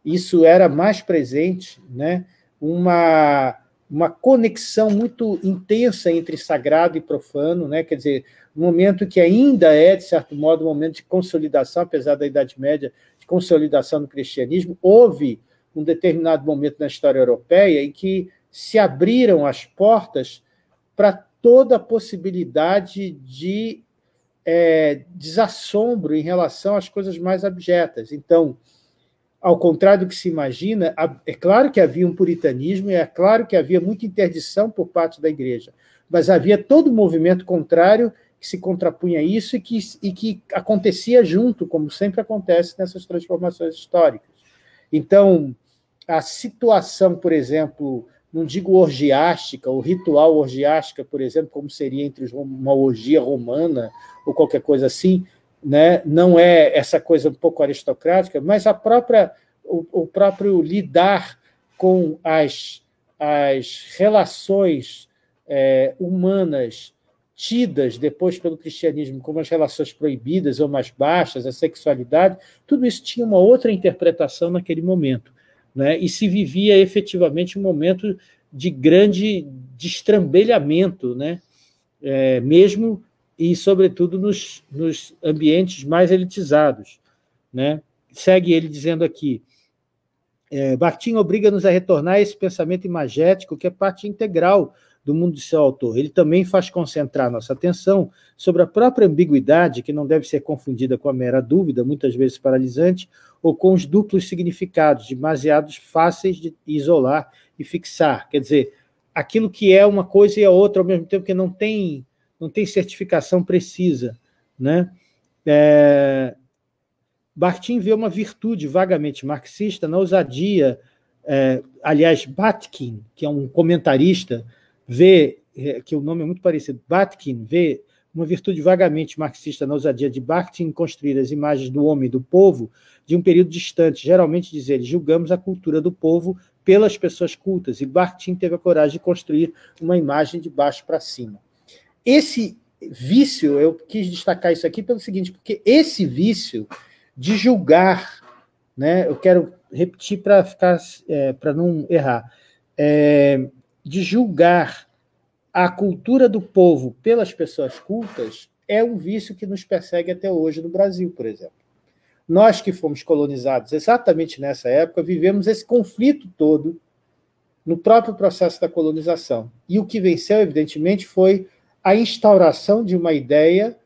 isso era mais presente, né? uma, uma conexão muito intensa entre sagrado e profano, né? quer dizer, um momento que ainda é, de certo modo, um momento de consolidação, apesar da Idade Média, de consolidação do cristianismo, houve um determinado momento na história europeia em que se abriram as portas para toda a possibilidade de é, desassombro em relação às coisas mais abjetas. Então, ao contrário do que se imagina, é claro que havia um puritanismo e é claro que havia muita interdição por parte da igreja, mas havia todo um movimento contrário que se contrapunha a isso e que, e que acontecia junto, como sempre acontece nessas transformações históricas. Então, a situação, por exemplo, não digo orgiástica, ou ritual orgiástica, por exemplo, como seria entre uma orgia romana ou qualquer coisa assim, né? não é essa coisa um pouco aristocrática, mas a própria, o, o próprio lidar com as, as relações é, humanas tidas depois pelo cristianismo como as relações proibidas ou mais baixas, a sexualidade, tudo isso tinha uma outra interpretação naquele momento né? e se vivia efetivamente um momento de grande destrambelhamento, né? É, mesmo e sobretudo nos, nos ambientes mais elitizados. Né? Segue ele dizendo aqui, é, Bartim obriga-nos a retornar a esse pensamento imagético que é parte integral do mundo de seu autor. Ele também faz concentrar nossa atenção sobre a própria ambiguidade, que não deve ser confundida com a mera dúvida, muitas vezes paralisante, ou com os duplos significados, demasiados fáceis de isolar e fixar. Quer dizer, aquilo que é uma coisa e a outra ao mesmo tempo, que não tem, não tem certificação precisa. Né? É... vê uma virtude vagamente marxista na ousadia. É... aliás, Batkin, que é um comentarista vê, é, que o nome é muito parecido, Batkin, vê uma virtude vagamente marxista na ousadia de Bakhtin construir as imagens do homem e do povo de um período distante. Geralmente, diz ele, julgamos a cultura do povo pelas pessoas cultas, e Bakhtin teve a coragem de construir uma imagem de baixo para cima. Esse vício, eu quis destacar isso aqui pelo seguinte, porque esse vício de julgar, né, eu quero repetir para ficar é, para não errar, é, de julgar a cultura do povo pelas pessoas cultas é um vício que nos persegue até hoje no Brasil, por exemplo. Nós que fomos colonizados exatamente nessa época, vivemos esse conflito todo no próprio processo da colonização. E o que venceu, evidentemente, foi a instauração de uma ideia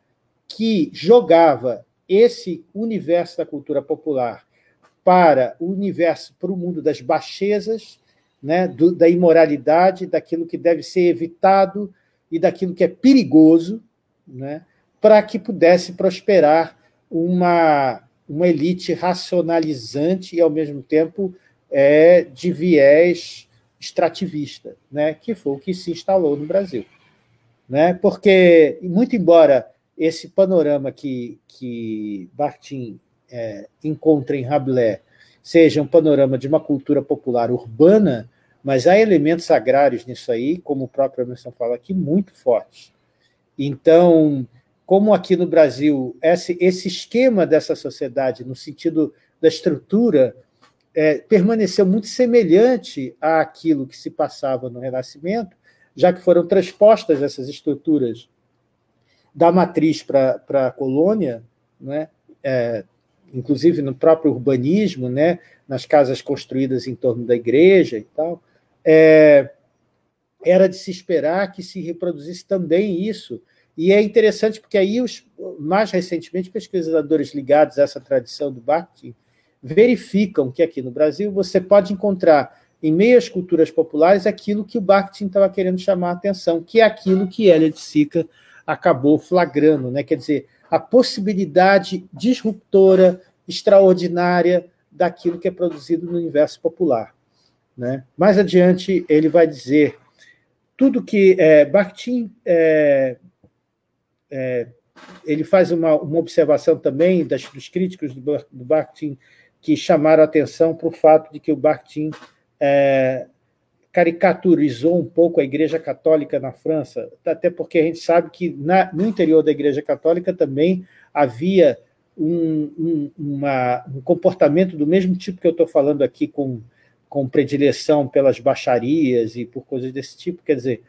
que jogava esse universo da cultura popular para o universo, para o mundo das baixezas, né, do, da imoralidade, daquilo que deve ser evitado e daquilo que é perigoso, né, para que pudesse prosperar uma, uma elite racionalizante e, ao mesmo tempo, é, de viés extrativista, né, que foi o que se instalou no Brasil. Né? Porque, muito embora esse panorama que, que Bartim é, encontra em Rabelais seja um panorama de uma cultura popular urbana, mas há elementos agrários nisso aí, como o próprio Emerson fala aqui, muito fortes. Então, como aqui no Brasil, esse, esse esquema dessa sociedade, no sentido da estrutura, é, permaneceu muito semelhante àquilo que se passava no Renascimento, já que foram transpostas essas estruturas da matriz para a colônia, né? É, inclusive no próprio urbanismo, né? nas casas construídas em torno da igreja e tal é, era de se esperar que se reproduzisse também isso. E é interessante porque aí, os, mais recentemente, pesquisadores ligados a essa tradição do Bakhtin verificam que aqui no Brasil você pode encontrar em meias culturas populares aquilo que o Bakhtin estava querendo chamar a atenção, que é aquilo que Elia de Sica acabou flagrando, né? quer dizer, a possibilidade disruptora, extraordinária daquilo que é produzido no universo popular. Né? Mais adiante, ele vai dizer tudo que é, Bakhtin é, é, ele faz uma, uma observação também das, dos críticos do, do Bakhtin que chamaram atenção para o fato de que o Bakhtin é, caricaturizou um pouco a Igreja Católica na França, até porque a gente sabe que na, no interior da Igreja Católica também havia um, um, uma, um comportamento do mesmo tipo que eu estou falando aqui com com predileção pelas baixarias e por coisas desse tipo. Quer dizer,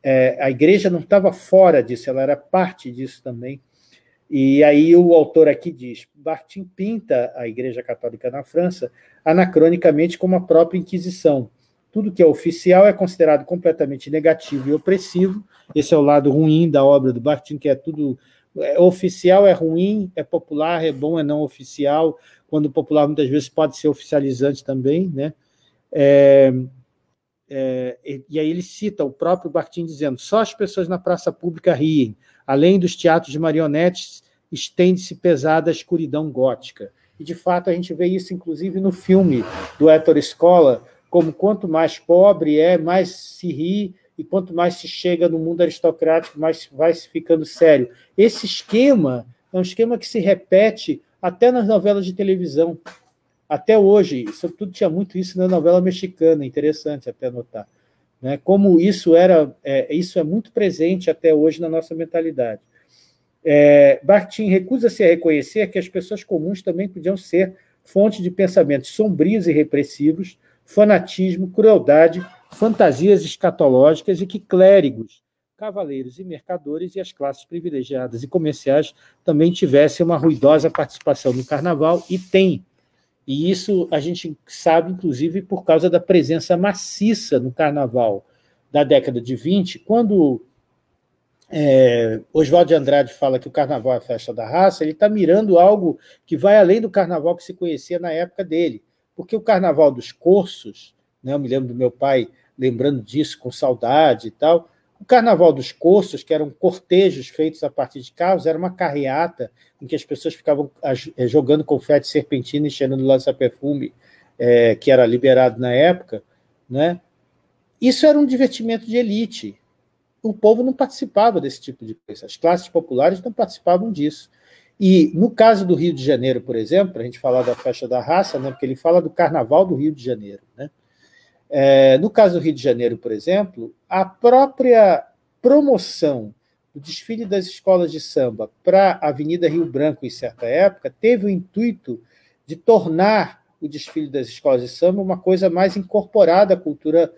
é, a igreja não estava fora disso, ela era parte disso também. E aí o autor aqui diz: Bartim pinta a Igreja Católica na França anacronicamente como a própria Inquisição. Tudo que é oficial é considerado completamente negativo e opressivo. Esse é o lado ruim da obra do Bartim, que é tudo é oficial é ruim, é popular é bom, é não oficial. Quando popular muitas vezes pode ser oficializante também, né? É, é, e aí ele cita o próprio Bartim dizendo: só as pessoas na praça pública riem. Além dos teatros de marionetes, estende-se pesada a escuridão gótica. E, de fato, a gente vê isso, inclusive, no filme do Héctor Escola, como quanto mais pobre é, mais se ri, e quanto mais se chega no mundo aristocrático, mais vai se ficando sério. Esse esquema é um esquema que se repete até nas novelas de televisão até hoje, sobretudo tinha muito isso na novela mexicana, interessante até notar, né? Como isso era, é, isso é muito presente até hoje na nossa mentalidade. É, Bartim recusa-se a reconhecer que as pessoas comuns também podiam ser fonte de pensamentos sombrios e repressivos, fanatismo, crueldade, fantasias escatológicas e que clérigos, cavaleiros e mercadores e as classes privilegiadas e comerciais também tivessem uma ruidosa participação no carnaval e têm e isso a gente sabe, inclusive, por causa da presença maciça no carnaval da década de 20, quando é, Oswaldo de Andrade fala que o carnaval é a festa da raça, ele está mirando algo que vai além do carnaval que se conhecia na época dele. Porque o carnaval dos cursos, né, eu me lembro do meu pai lembrando disso com saudade e tal, o Carnaval dos Corsos, que eram cortejos feitos a partir de carros, era uma carreata em que as pessoas ficavam eh, jogando confete serpentina e cheirando lança perfume, é, que era liberado na época. Né? Isso era um divertimento de elite. O povo não participava desse tipo de coisa. As classes populares não participavam disso. E no caso do Rio de Janeiro, por exemplo, para a gente falar da festa da raça, né, porque ele fala do Carnaval do Rio de Janeiro. Né? É, no caso do Rio de Janeiro, por exemplo, a própria promoção do desfile das escolas de samba para a Avenida Rio Branco, em certa época, teve o intuito de tornar o desfile das escolas de samba uma coisa mais incorporada à cultura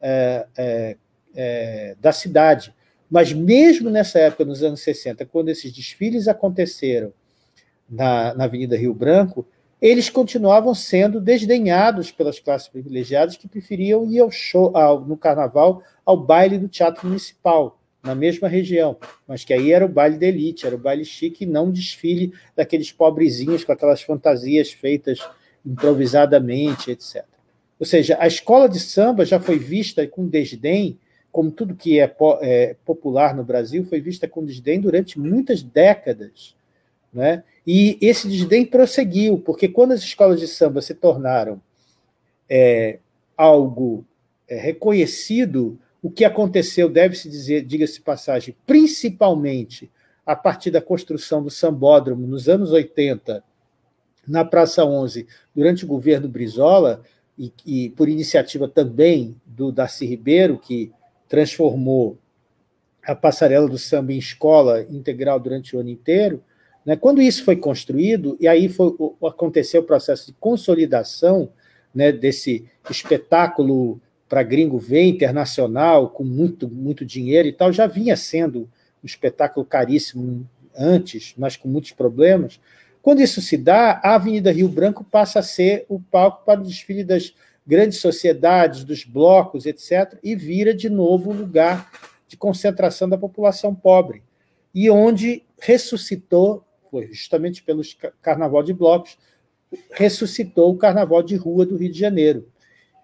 é, é, é, da cidade. Mas mesmo nessa época, nos anos 60, quando esses desfiles aconteceram na, na Avenida Rio Branco, eles continuavam sendo desdenhados pelas classes privilegiadas que preferiam ir ao show, ao, no carnaval, ao baile do teatro municipal, na mesma região, mas que aí era o baile da elite, era o baile chique, e não o desfile daqueles pobrezinhos com aquelas fantasias feitas improvisadamente, etc. Ou seja, a escola de samba já foi vista com desdém, como tudo que é, po é popular no Brasil, foi vista com desdém durante muitas décadas né? E esse desdém prosseguiu, porque quando as escolas de samba se tornaram é, algo é, reconhecido, o que aconteceu, deve-se dizer, diga-se passagem, principalmente a partir da construção do sambódromo nos anos 80, na Praça 11, durante o governo Brizola, e, e por iniciativa também do Darcy Ribeiro, que transformou a passarela do samba em escola integral durante o ano inteiro, né? Quando isso foi construído, e aí foi, aconteceu o processo de consolidação né, desse espetáculo para gringo ver internacional, com muito, muito dinheiro e tal, já vinha sendo um espetáculo caríssimo antes, mas com muitos problemas. Quando isso se dá, a Avenida Rio Branco passa a ser o palco para o desfile das grandes sociedades, dos blocos, etc., e vira de novo um lugar de concentração da população pobre, e onde ressuscitou justamente pelo carnaval de blocos, ressuscitou o carnaval de rua do Rio de Janeiro,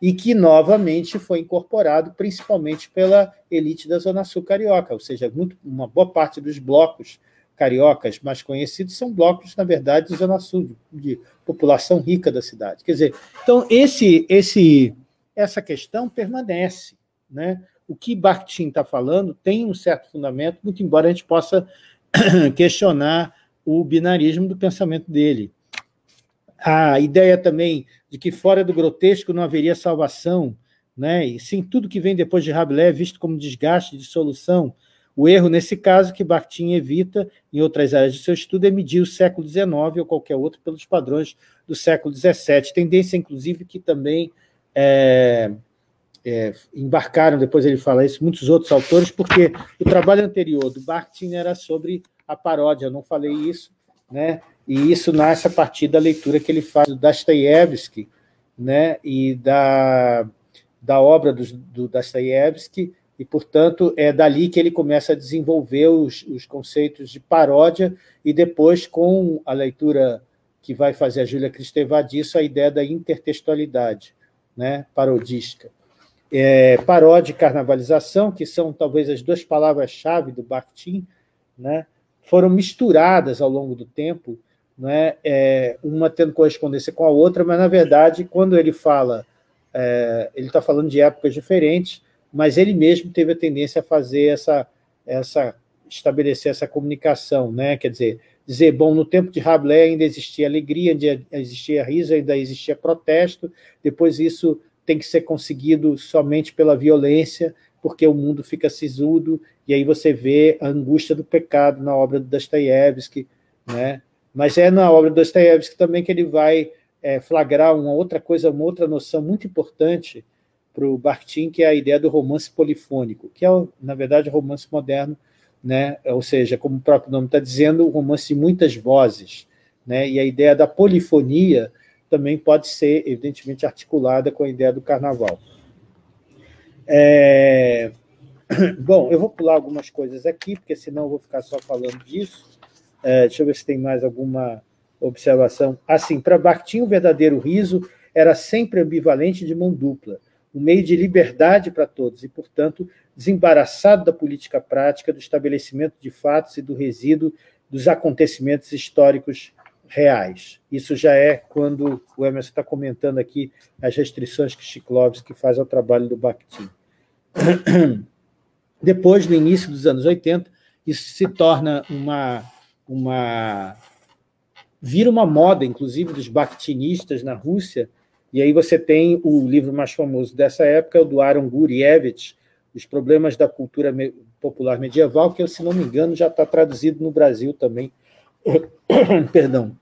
e que novamente foi incorporado principalmente pela elite da Zona Sul carioca, ou seja, muito, uma boa parte dos blocos cariocas mais conhecidos são blocos, na verdade, de Zona Sul, de, de população rica da cidade. Quer dizer, então esse, esse, essa questão permanece. Né? O que Bakhtin está falando tem um certo fundamento, muito embora a gente possa questionar o binarismo do pensamento dele. A ideia também de que fora do grotesco não haveria salvação, né? e sim tudo que vem depois de Rabelais é visto como desgaste, dissolução. O erro, nesse caso, que Bakhtin evita em outras áreas de seu estudo, é medir o século XIX ou qualquer outro pelos padrões do século XVII. Tendência, inclusive, que também é, é, embarcaram, depois ele fala isso, muitos outros autores, porque o trabalho anterior do Bartin era sobre a paródia, eu não falei isso, né? e isso nasce a partir da leitura que ele faz do Dostoiévski né? e da, da obra do, do Dostoiévski, e, portanto, é dali que ele começa a desenvolver os, os conceitos de paródia, e depois, com a leitura que vai fazer a Júlia Cristevá disso, a ideia da intertextualidade né? parodística é, paródia e carnavalização, que são talvez as duas palavras-chave do Bakhtin, né, foram misturadas ao longo do tempo, né, é, uma tendo correspondência com a outra, mas na verdade, quando ele fala, é, ele está falando de épocas diferentes, mas ele mesmo teve a tendência a fazer essa, essa estabelecer essa comunicação, né, quer dizer, dizer, bom, no tempo de Rabelais ainda existia alegria, ainda existia riso, ainda existia protesto, depois isso tem que ser conseguido somente pela violência, porque o mundo fica sisudo, e aí você vê a angústia do pecado na obra do Dostoiévski, né? Mas é na obra do Dostoiévski também que ele vai é, flagrar uma outra coisa, uma outra noção muito importante para o Bartim que é a ideia do romance polifônico, que é, na verdade, o romance moderno, né? ou seja, como o próprio nome está dizendo, o romance de muitas vozes. Né? E a ideia da polifonia também pode ser, evidentemente, articulada com a ideia do carnaval. É... Bom, eu vou pular algumas coisas aqui, porque senão eu vou ficar só falando disso. É, deixa eu ver se tem mais alguma observação. Assim, para Bartim, o verdadeiro riso era sempre ambivalente de mão dupla, um meio de liberdade para todos e, portanto, desembaraçado da política prática, do estabelecimento de fatos e do resíduo dos acontecimentos históricos reais. Isso já é quando o Emerson está comentando aqui as restrições que Chiklovski faz ao trabalho do Bakhtin. Depois, no início dos anos 80, isso se torna uma, uma vira uma moda, inclusive, dos bakhtinistas na Rússia, e aí você tem o livro mais famoso dessa época, o do Aaron Gurievich, Os Problemas da Cultura Popular Medieval, que, se não me engano, já está traduzido no Brasil também, Perdão.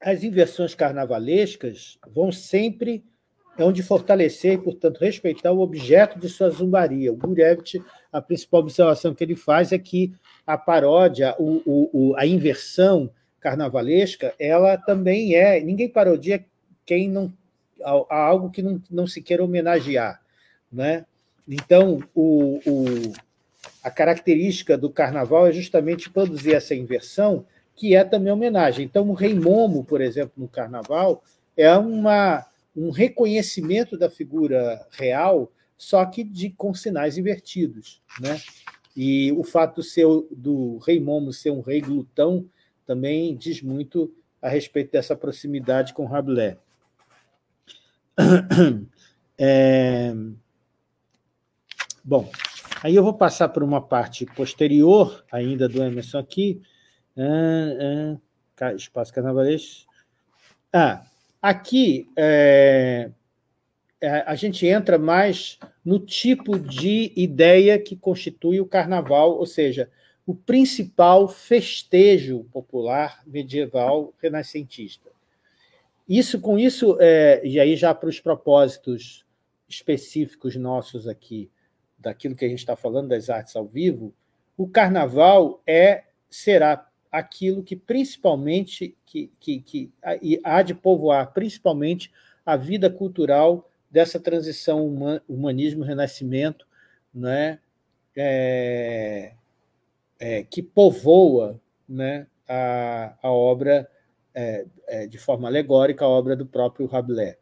As inversões carnavalescas vão sempre é onde fortalecer e, portanto, respeitar o objeto de sua zumbaria. O Gurevich, a principal observação que ele faz é que a paródia, o, o, o, a inversão carnavalesca, ela também é. Ninguém parodia quem não a, algo que não, não se queira homenagear, né? Então, o, o, a característica do carnaval é justamente produzir essa inversão, que é também homenagem. Então, o Rei Momo, por exemplo, no carnaval, é uma, um reconhecimento da figura real, só que de, com sinais invertidos. Né? E o fato seu, do Rei Momo ser um rei glutão também diz muito a respeito dessa proximidade com Rabelais. É... Bom, Aí eu vou passar por uma parte posterior ainda do Emerson aqui. Ah, ah, espaço Carnavalês. Ah, aqui é, é, a gente entra mais no tipo de ideia que constitui o carnaval, ou seja, o principal festejo popular medieval renascentista. Isso com isso, é, e aí já para os propósitos específicos nossos aqui, daquilo que a gente está falando das artes ao vivo, o carnaval é será aquilo que principalmente que, que, que há de povoar principalmente a vida cultural dessa transição humanismo-renascimento, né? É, é, que povoa né, a, a obra é, é, de forma alegórica, a obra do próprio Rabelais.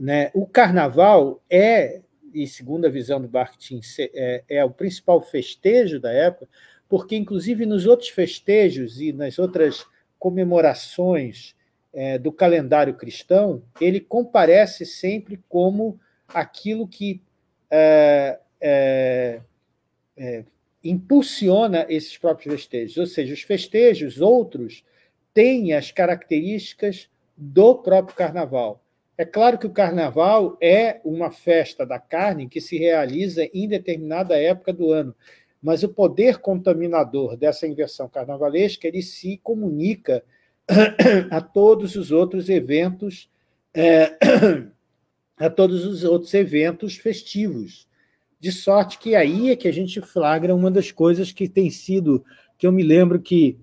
Né? O carnaval é e segundo a visão do Bakhtin, é, é o principal festejo da época, porque, inclusive, nos outros festejos e nas outras comemorações é, do calendário cristão, ele comparece sempre como aquilo que é, é, é impulsiona esses próprios festejos. Ou seja, os festejos outros têm as características do próprio carnaval. É claro que o carnaval é uma festa da carne que se realiza em determinada época do ano, mas o poder contaminador dessa inversão carnavalesca ele se comunica a todos os outros eventos, é, a todos os outros eventos festivos. De sorte que aí é que a gente flagra uma das coisas que tem sido, que eu me lembro que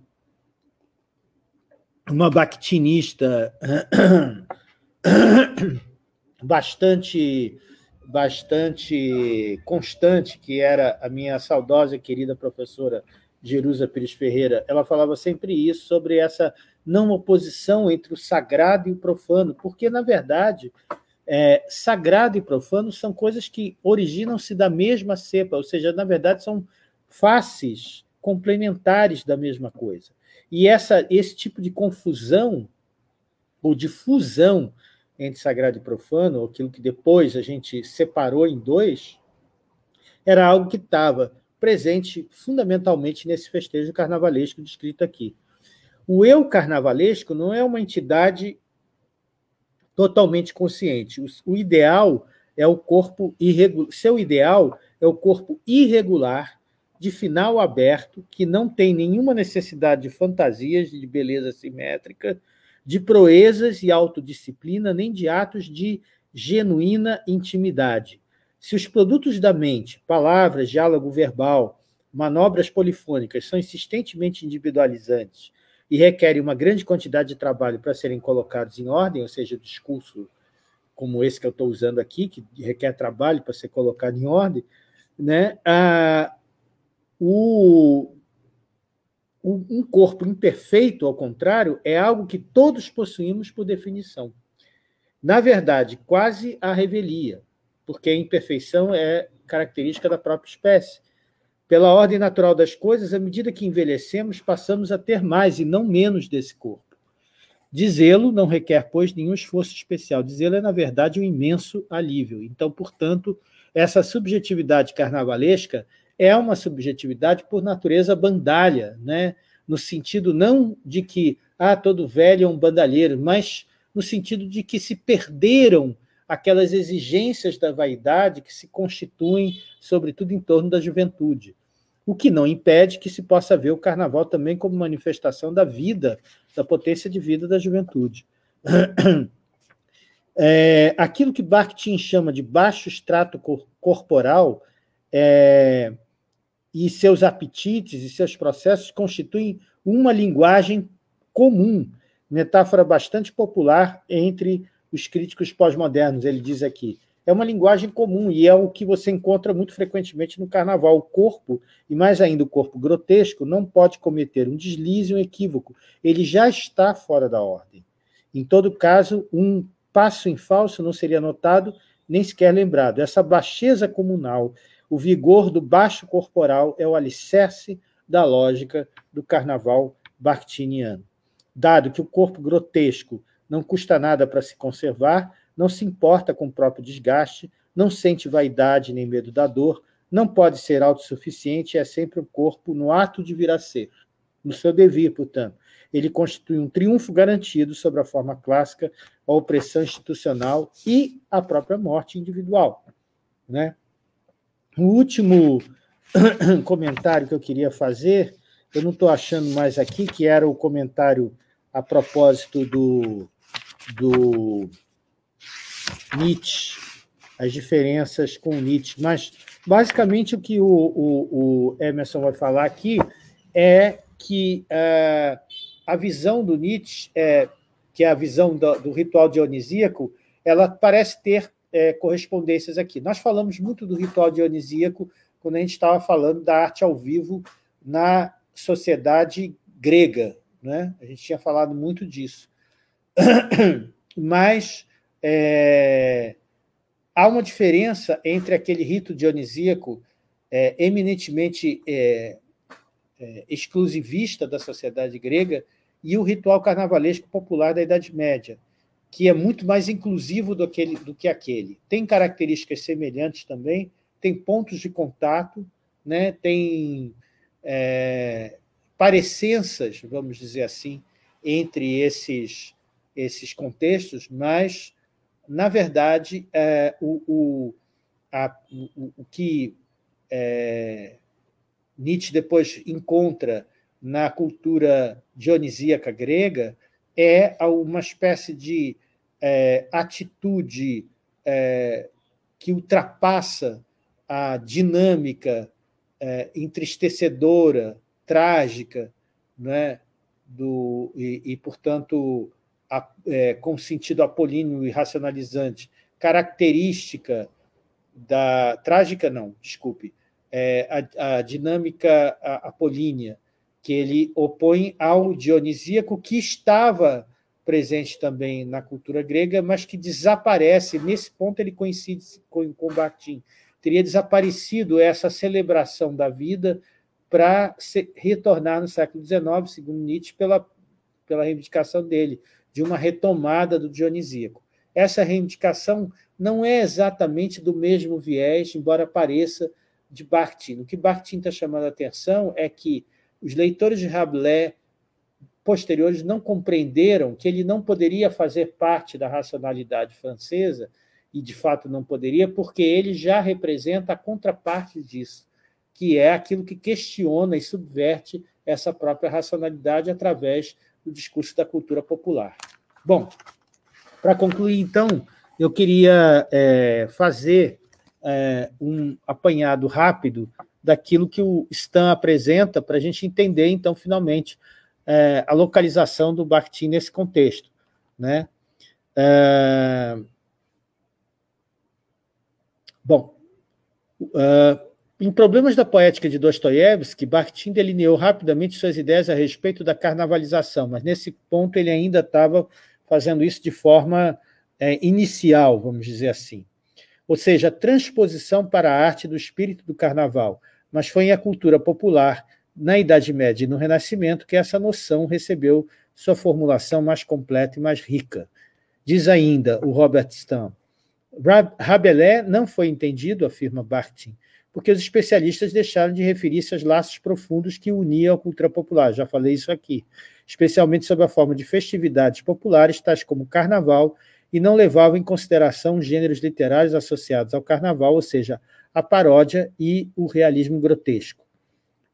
uma bactinista bastante bastante constante, que era a minha saudosa e querida professora Jerusa Pires Ferreira, ela falava sempre isso, sobre essa não oposição entre o sagrado e o profano, porque, na verdade, é, sagrado e profano são coisas que originam-se da mesma cepa, ou seja, na verdade, são faces complementares da mesma coisa. E essa, esse tipo de confusão ou de fusão entre sagrado e profano, aquilo que depois a gente separou em dois, era algo que estava presente fundamentalmente nesse festejo carnavalesco descrito aqui. O eu carnavalesco não é uma entidade totalmente consciente. O ideal é o corpo irregular. Seu ideal é o corpo irregular, de final aberto, que não tem nenhuma necessidade de fantasias, de beleza simétrica, de proezas e autodisciplina, nem de atos de genuína intimidade. Se os produtos da mente, palavras, diálogo verbal, manobras polifônicas, são insistentemente individualizantes e requerem uma grande quantidade de trabalho para serem colocados em ordem, ou seja, discurso como esse que eu estou usando aqui, que requer trabalho para ser colocado em ordem, né? Ah, o um corpo imperfeito, ao contrário, é algo que todos possuímos por definição. Na verdade, quase a revelia, porque a imperfeição é característica da própria espécie. Pela ordem natural das coisas, à medida que envelhecemos, passamos a ter mais e não menos desse corpo. Dizê-lo não requer, pois, nenhum esforço especial. Dizê-lo é, na verdade, um imenso alívio. Então, portanto, essa subjetividade carnavalesca é uma subjetividade por natureza bandalha, né? no sentido não de que ah, todo velho é um bandalheiro, mas no sentido de que se perderam aquelas exigências da vaidade que se constituem, sobretudo, em torno da juventude. O que não impede que se possa ver o carnaval também como manifestação da vida, da potência de vida da juventude. É, aquilo que Bakhtin chama de baixo extrato corporal é, e seus apetites e seus processos constituem uma linguagem comum, metáfora bastante popular entre os críticos pós-modernos, ele diz aqui. É uma linguagem comum e é o que você encontra muito frequentemente no carnaval. O corpo, e mais ainda o corpo grotesco, não pode cometer um deslize, um equívoco. Ele já está fora da ordem. Em todo caso, um passo em falso não seria notado nem sequer lembrado. Essa baixeza comunal, o vigor do baixo corporal é o alicerce da lógica do carnaval Bartiniano. Dado que o corpo grotesco não custa nada para se conservar, não se importa com o próprio desgaste, não sente vaidade nem medo da dor, não pode ser autossuficiente, é sempre o corpo no ato de vir a ser, no seu devir, portanto. Ele constitui um triunfo garantido sobre a forma clássica, a opressão institucional e a própria morte individual. Né? O último comentário que eu queria fazer, eu não estou achando mais aqui, que era o comentário a propósito do, do Nietzsche, as diferenças com Nietzsche. Mas, basicamente, o que o, o, o Emerson vai falar aqui é que é, a visão do Nietzsche, é, que é a visão do, do ritual dionisíaco, ela parece ter é, correspondências aqui. Nós falamos muito do ritual dionisíaco quando a gente estava falando da arte ao vivo na sociedade grega. Né? A gente tinha falado muito disso. Mas é, há uma diferença entre aquele rito dionisíaco é, eminentemente é, é, exclusivista da sociedade grega e o ritual carnavalesco popular da Idade Média que é muito mais inclusivo do, aquele, do que aquele. Tem características semelhantes também, tem pontos de contato, né? tem é, parecenças, vamos dizer assim, entre esses, esses contextos, mas, na verdade, é, o, o, a, o, o, que é, Nietzsche depois encontra na cultura dionisíaca grega é uma espécie de é, atitude é, que ultrapassa a dinâmica é, entristecedora, trágica, né, do, e, e portanto, a, é, com sentido apolíneo e racionalizante, característica da. trágica, não, desculpe, é, a, a, dinâmica apolínea que ele opõe ao dionisíaco que estava presente também na cultura grega, mas que desaparece. Nesse ponto ele coincide com, Bartim. Teria desaparecido essa celebração da vida para retornar no século XIX, segundo Nietzsche, pela, pela reivindicação dele, de uma retomada do dionisíaco. Essa reivindicação não é exatamente do mesmo viés, embora pareça, de Bartim. O que Bartim está chamando a atenção é que os leitores de Rabelais posteriores não compreenderam que ele não poderia fazer parte da racionalidade francesa, e de fato não poderia, porque ele já representa a contraparte disso, que é aquilo que questiona e subverte essa própria racionalidade através do discurso da cultura popular. Bom, para concluir, então, eu queria é, fazer é, um apanhado rápido daquilo que o Stan apresenta para a gente entender, então, finalmente, é, a localização do Bakhtin nesse contexto. Né? É... Bom, é... em Problemas da Poética de Dostoiévski, Bakhtin delineou rapidamente suas ideias a respeito da carnavalização, mas nesse ponto ele ainda estava fazendo isso de forma é, inicial, vamos dizer assim ou seja, a transposição para a arte do espírito do carnaval, mas foi em a cultura popular, na Idade Média e no Renascimento, que essa noção recebeu sua formulação mais completa e mais rica. Diz ainda o Robert Stamm, Rabelais não foi entendido, afirma Bartin, porque os especialistas deixaram de referir-se aos laços profundos que uniam a cultura popular, já falei isso aqui, especialmente sob a forma de festividades populares, tais como o carnaval, e não levava em consideração gêneros literários associados ao carnaval, ou seja, a paródia e o realismo grotesco.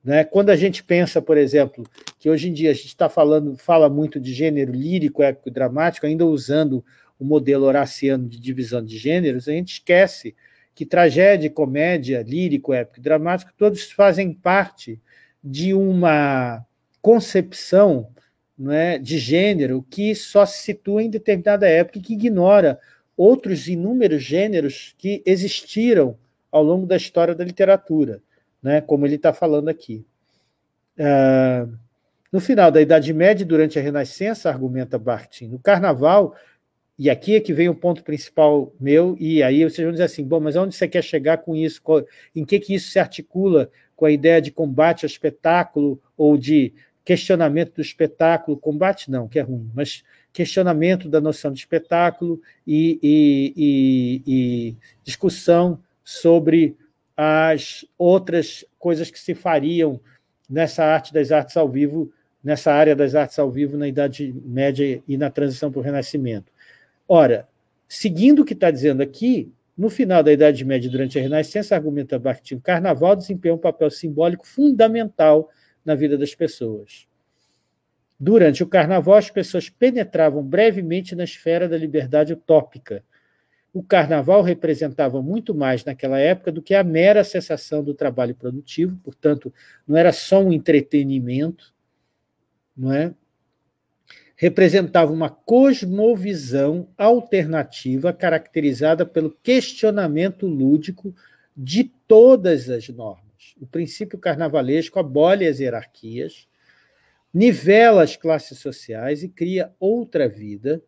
Né? Quando a gente pensa, por exemplo, que hoje em dia a gente está falando, fala muito de gênero lírico, épico, e dramático, ainda usando o modelo horaciano de divisão de gêneros, a gente esquece que tragédia, comédia, lírico, épico, dramático, todos fazem parte de uma concepção é, de gênero que só se situa em determinada época e que ignora outros inúmeros gêneros que existiram ao longo da história da literatura, né, como ele está falando aqui. Uh, no final da Idade Média e durante a Renascença, argumenta Bartin, no Carnaval, e aqui é que vem o ponto principal meu, e aí vocês vão dizer assim, bom, mas onde você quer chegar com isso? Em que, que isso se articula com a ideia de combate ao espetáculo ou de questionamento do espetáculo, combate não, que é ruim, mas questionamento da noção de espetáculo e, e, e, e discussão sobre as outras coisas que se fariam nessa arte das artes ao vivo, nessa área das artes ao vivo na Idade Média e na transição para o Renascimento. Ora, seguindo o que está dizendo aqui, no final da Idade Média e durante a Renascença, argumenta Bakhtin, o carnaval desempenha um papel simbólico fundamental na vida das pessoas. Durante o carnaval, as pessoas penetravam brevemente na esfera da liberdade utópica. O carnaval representava muito mais naquela época do que a mera cessação do trabalho produtivo, portanto, não era só um entretenimento, não é? Representava uma cosmovisão alternativa caracterizada pelo questionamento lúdico de todas as normas seguinte: o princípio carnavalesco abole as hierarquias, nivela as classes sociais e cria outra vida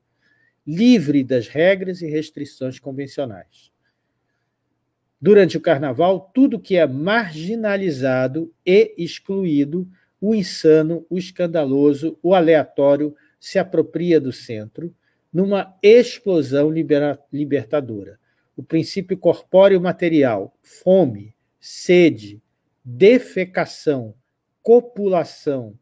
livre das regras e restrições convencionais. Durante o carnaval, tudo que é marginalizado e excluído, o insano, o escandaloso, o aleatório, se apropria do centro, numa explosão libera libertadora. O princípio corpóreo material, fome, sede, defecação, copulação,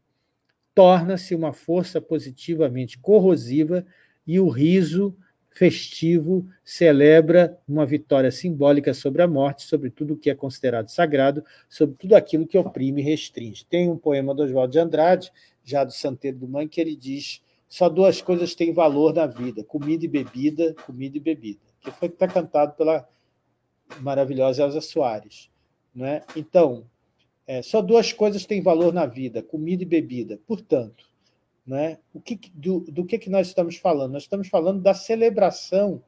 torna-se uma força positivamente corrosiva e o riso festivo celebra uma vitória simbólica sobre a morte, sobre tudo o que é considerado sagrado, sobre tudo aquilo que oprime e restringe. Tem um poema do Oswaldo de Andrade, já do Santeiro do Mãe, que ele diz: só duas coisas têm valor na vida: comida e bebida, comida e bebida. Que foi está cantado pela maravilhosa Elza Soares, né? Então, é, só duas coisas têm valor na vida: comida e bebida. Portanto, né, o que, do, do que, que nós estamos falando? Nós estamos falando da celebração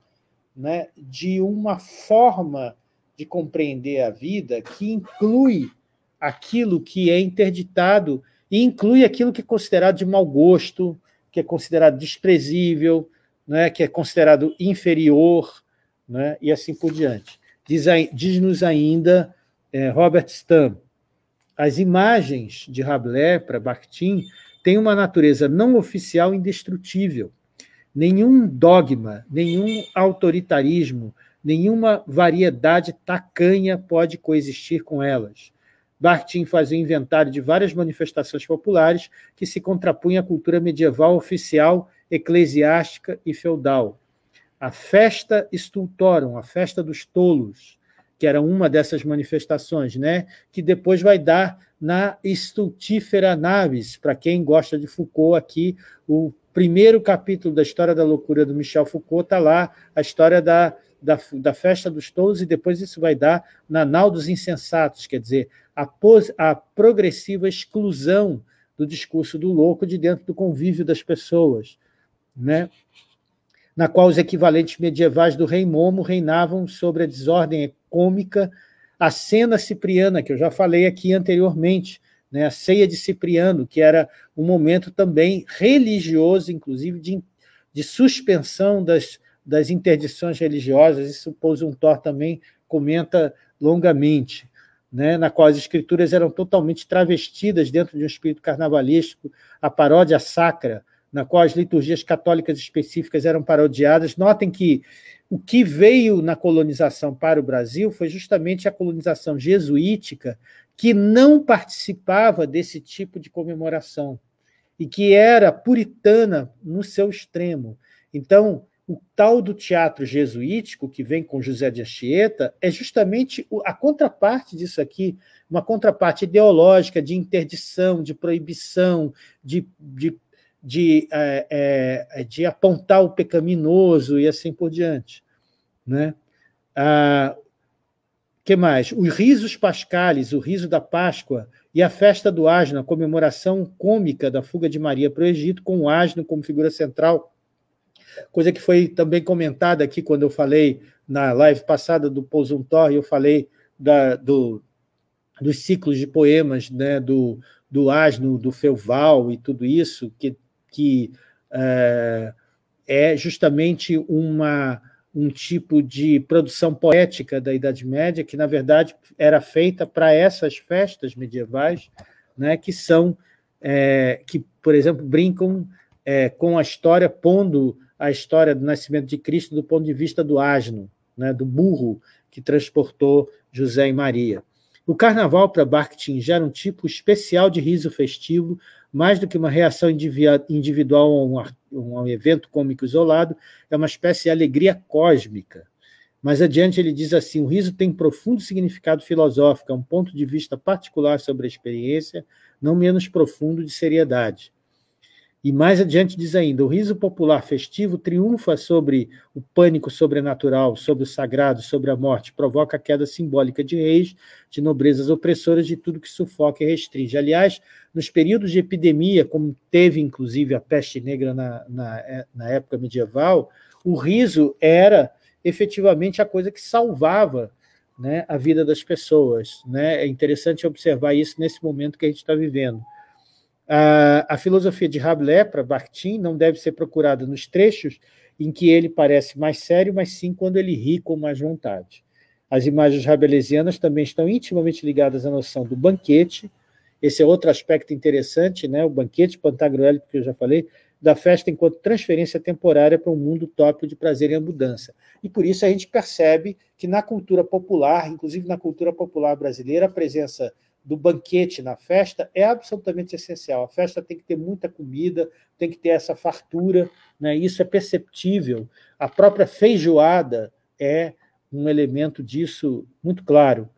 né, de uma forma de compreender a vida que inclui aquilo que é interditado e inclui aquilo que é considerado de mau gosto, que é considerado desprezível, né, que é considerado inferior, né, e assim por diante. Diz, diz-nos ainda é, Robert Stamm. As imagens de Rabelais para Bakhtin têm uma natureza não oficial indestrutível. Nenhum dogma, nenhum autoritarismo, nenhuma variedade tacanha pode coexistir com elas. Bakhtin fazia um inventário de várias manifestações populares que se contrapunham à cultura medieval oficial, eclesiástica e feudal. A festa estultorum, a festa dos tolos, que era uma dessas manifestações, né? que depois vai dar na Estultífera Naves. Para quem gosta de Foucault, aqui o primeiro capítulo da História da Loucura do Michel Foucault está lá, a história da, da, da, Festa dos Touros, e depois isso vai dar na Nau dos Insensatos, quer dizer, a, pos, a progressiva exclusão do discurso do louco de dentro do convívio das pessoas, né? na qual os equivalentes medievais do rei Momo reinavam sobre a desordem cômica, a cena cipriana, que eu já falei aqui anteriormente, né, a ceia de Cipriano, que era um momento também religioso, inclusive de, de suspensão das, das interdições religiosas, isso Thor também comenta longamente, né, na qual as escrituras eram totalmente travestidas dentro de um espírito carnavalístico, a paródia sacra, na qual as liturgias católicas específicas eram parodiadas. Notem que o que veio na colonização para o Brasil foi justamente a colonização jesuítica, que não participava desse tipo de comemoração e que era puritana no seu extremo. Então, o tal do teatro jesuítico que vem com José de Anchieta é justamente a contraparte disso aqui, uma contraparte ideológica de interdição, de proibição, de, de de, é, é, é, de apontar o pecaminoso e assim por diante. Né? Ah, que mais? Os risos pascales, o riso da Páscoa e a festa do asno, a comemoração cômica da fuga de Maria para o Egito, com o asno como figura central, coisa que foi também comentada aqui quando eu falei na live passada do Posuntor, eu falei da, do, dos ciclos de poemas né, do, do asno, do Felval e tudo isso, que que é, é justamente uma, um tipo de produção poética da Idade Média, que, na verdade, era feita para essas festas medievais, né, que são, é, que, por exemplo, brincam é, com a história, pondo a história do nascimento de Cristo do ponto de vista do asno, né, do burro que transportou José e Maria. O carnaval para Bakhtin já um tipo especial de riso festivo, mais do que uma reação individual a um, um evento cômico isolado, é uma espécie de alegria cósmica. Mas adiante ele diz assim: o riso tem profundo significado filosófico, é um ponto de vista particular sobre a experiência, não menos profundo de seriedade. E mais adiante diz ainda: o riso popular festivo triunfa sobre o pânico sobrenatural, sobre o sagrado, sobre a morte, provoca a queda simbólica de reis, de nobrezas opressoras, de tudo que sufoca e restringe. Aliás, nos períodos de epidemia, como teve inclusive a peste negra na, na, é, na época medieval, o riso era efetivamente a coisa que salvava né, a vida das pessoas. Né? É interessante observar isso nesse momento que a gente está vivendo a, filosofia de Rabelais para Bartim não deve ser procurada nos trechos em que ele parece mais sério, mas sim quando ele ri com mais vontade. As imagens rabelaisianas também estão intimamente ligadas à noção do banquete. Esse é outro aspecto interessante, né? o banquete pantagruélico que eu já falei, da festa enquanto transferência temporária para um mundo utópico de prazer e abundância. E por isso a gente percebe que na cultura popular, inclusive na cultura popular brasileira, a presença do banquete na festa é absolutamente essencial. A festa tem que ter muita comida, tem que ter essa fartura, né? isso é perceptível. A própria feijoada é um elemento disso muito claro.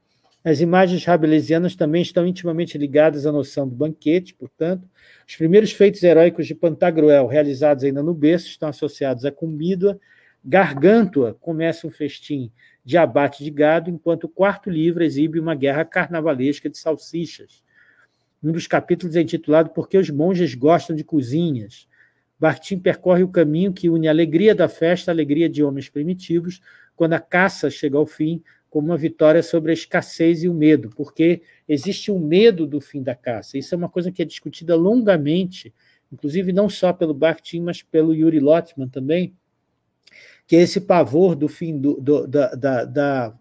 As imagens rabelesianas também estão intimamente ligadas à noção do banquete, portanto, os primeiros feitos heróicos de Pantagruel, realizados ainda no berço, estão associados à comida, Gargantua começa um festim de abate de gado, enquanto o quarto livro exibe uma guerra carnavalesca de salsichas. Um dos capítulos é intitulado Por que os monges gostam de cozinhas. Bartim percorre o caminho que une a alegria da festa à alegria de homens primitivos, quando a caça chega ao fim, como uma vitória sobre a escassez e o medo, porque existe o um medo do fim da caça. Isso é uma coisa que é discutida longamente, inclusive não só pelo Bartim, mas pelo Yuri Lotman também, que é esse pavor do fim do, do, da, da, da,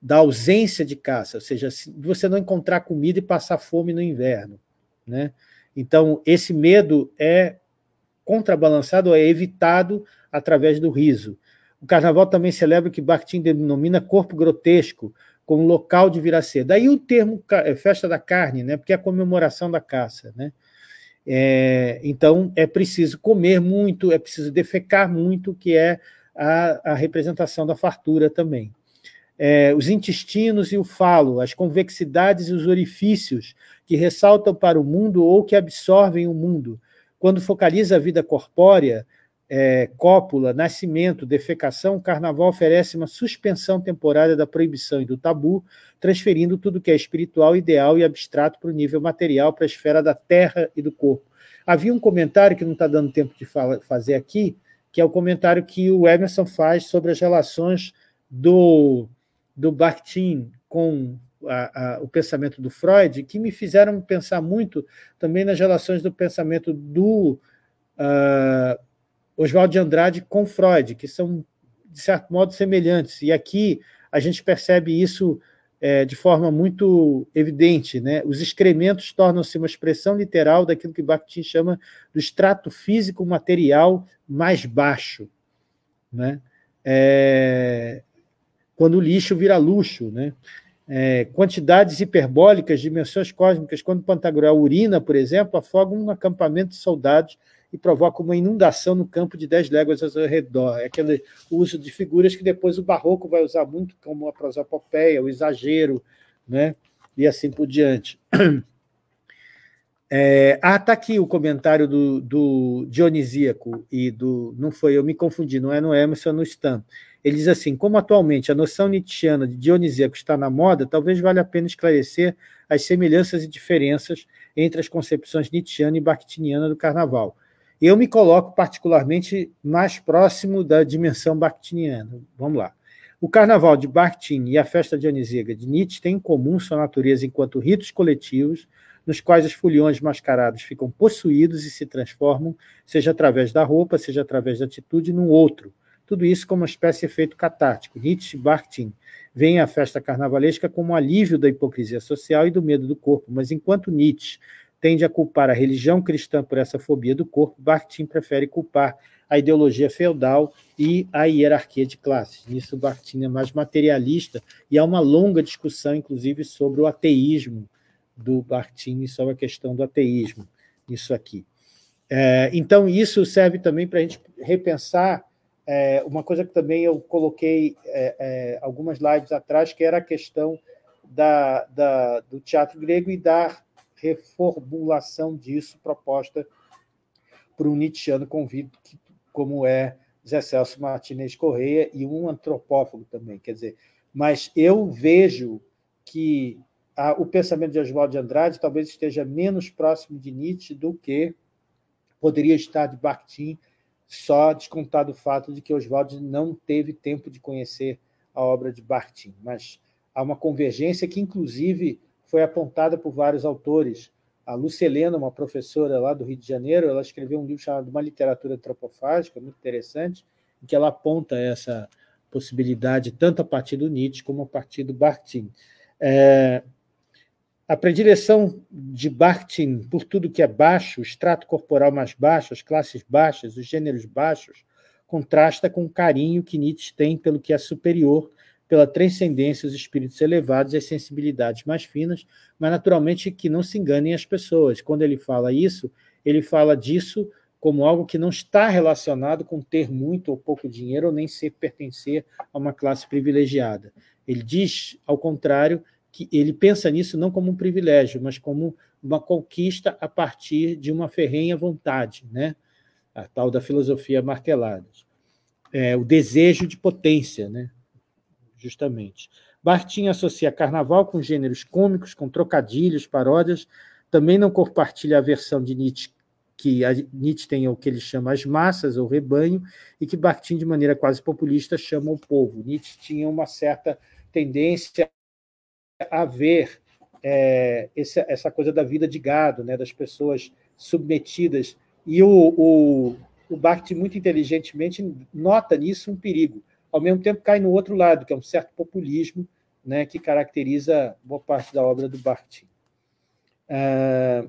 da, ausência de caça, ou seja, você não encontrar comida e passar fome no inverno. Né? Então, esse medo é contrabalançado, é evitado através do riso. O carnaval também celebra o que Bakhtin denomina corpo grotesco, como local de viracer. Daí o termo é festa da carne, né? porque é a comemoração da caça. Né? É, então, é preciso comer muito, é preciso defecar muito, que é a, a representação da fartura também. É, os intestinos e o falo, as convexidades e os orifícios que ressaltam para o mundo ou que absorvem o mundo. Quando focaliza a vida corpórea, é, cópula, nascimento, defecação, o carnaval oferece uma suspensão temporária da proibição e do tabu, transferindo tudo que é espiritual, ideal e abstrato para o nível material, para a esfera da terra e do corpo. Havia um comentário que não está dando tempo de fazer aqui, que é o comentário que o Emerson faz sobre as relações do, do Bakhtin com a, a, o pensamento do Freud, que me fizeram pensar muito também nas relações do pensamento do uh, Oswald de Andrade com Freud, que são, de certo modo, semelhantes. E aqui a gente percebe isso é, de forma muito evidente. Né? Os excrementos tornam-se uma expressão literal daquilo que Bakhtin chama do extrato físico material mais baixo. Né? É, quando o lixo vira luxo. Né? É, quantidades hiperbólicas, dimensões cósmicas, quando Pantagruel urina, por exemplo, afoga um acampamento de soldados e provoca uma inundação no campo de 10 léguas ao redor. É aquele uso de figuras que depois o barroco vai usar muito, como a prosopopeia, o exagero, né? e assim por diante. É, ah, tá aqui o comentário do, do, Dionisíaco e do. Não foi, eu me confundi, não é no Emerson, é no Stan. Ele diz assim: como atualmente a noção nietzschiana de Dionisíaco está na moda, talvez valha a pena esclarecer as semelhanças e diferenças entre as concepções nietzschiana e bakhtiniana do carnaval. Eu me coloco particularmente mais próximo da dimensão bakhtiniana. Vamos lá. O carnaval de Bakhtin e a festa de Anisega de Nietzsche têm em comum sua natureza enquanto ritos coletivos nos quais os foliões mascarados ficam possuídos e se transformam, seja através da roupa, seja através da atitude, num outro. Tudo isso como uma espécie de efeito catártico. Nietzsche e Bakhtin veem a festa carnavalesca como um alívio da hipocrisia social e do medo do corpo, mas enquanto Nietzsche tende a culpar a religião cristã por essa fobia do corpo, Bartim prefere culpar a ideologia feudal e a hierarquia de classes. Nisso, Bartim é mais materialista e há uma longa discussão, inclusive, sobre o ateísmo do Bartim e sobre a questão do ateísmo Isso aqui. É, então, isso serve também para a gente repensar é, uma coisa que também eu coloquei é, é algumas lives atrás, que era a questão da, da, do teatro grego e da reformulação disso proposta por um Nietzscheano convicto, como é Zé Celso Martinez Correia, e um antropófago também. Quer dizer, mas eu vejo que a, o pensamento de Oswald de Andrade talvez esteja menos próximo de Nietzsche do que poderia estar de Bakhtin, só descontado o fato de que Oswald não teve tempo de conhecer a obra de Bakhtin. Mas há uma convergência que, inclusive, foi apontada por vários autores. A Helena, uma professora lá do Rio de Janeiro, ela escreveu um livro chamado Uma Literatura Antropofágica, muito interessante, em que ela aponta essa possibilidade tanto a partir do Nietzsche como a partir do Bakhtin. É, a predileção de Bakhtin por tudo que é baixo, o extrato corporal mais baixo, as classes baixas, os gêneros baixos, contrasta com o carinho que Nietzsche tem pelo que é superior pela transcendência os espíritos elevados e as sensibilidades mais finas, mas naturalmente que não se enganem as pessoas. Quando ele fala isso, ele fala disso como algo que não está relacionado com ter muito ou pouco dinheiro ou nem ser pertencer a uma classe privilegiada. Ele diz, ao contrário, que ele pensa nisso não como um privilégio, mas como uma conquista a partir de uma ferrenha vontade, né? a tal da filosofia martelada. É, o desejo de potência, né? justamente. Bartim associa carnaval com gêneros cômicos, com trocadilhos, paródias. Também não compartilha a versão de Nietzsche que Nietzsche tem o que ele chama as massas ou rebanho e que Bartin, de maneira quase populista, chama o povo. Nietzsche tinha uma certa tendência a ver é, essa, essa coisa da vida de gado, né, das pessoas submetidas. E o, o, o muito inteligentemente, nota nisso um perigo ao mesmo tempo cai no outro lado, que é um certo populismo né, que caracteriza boa parte da obra do Bartin. Ah,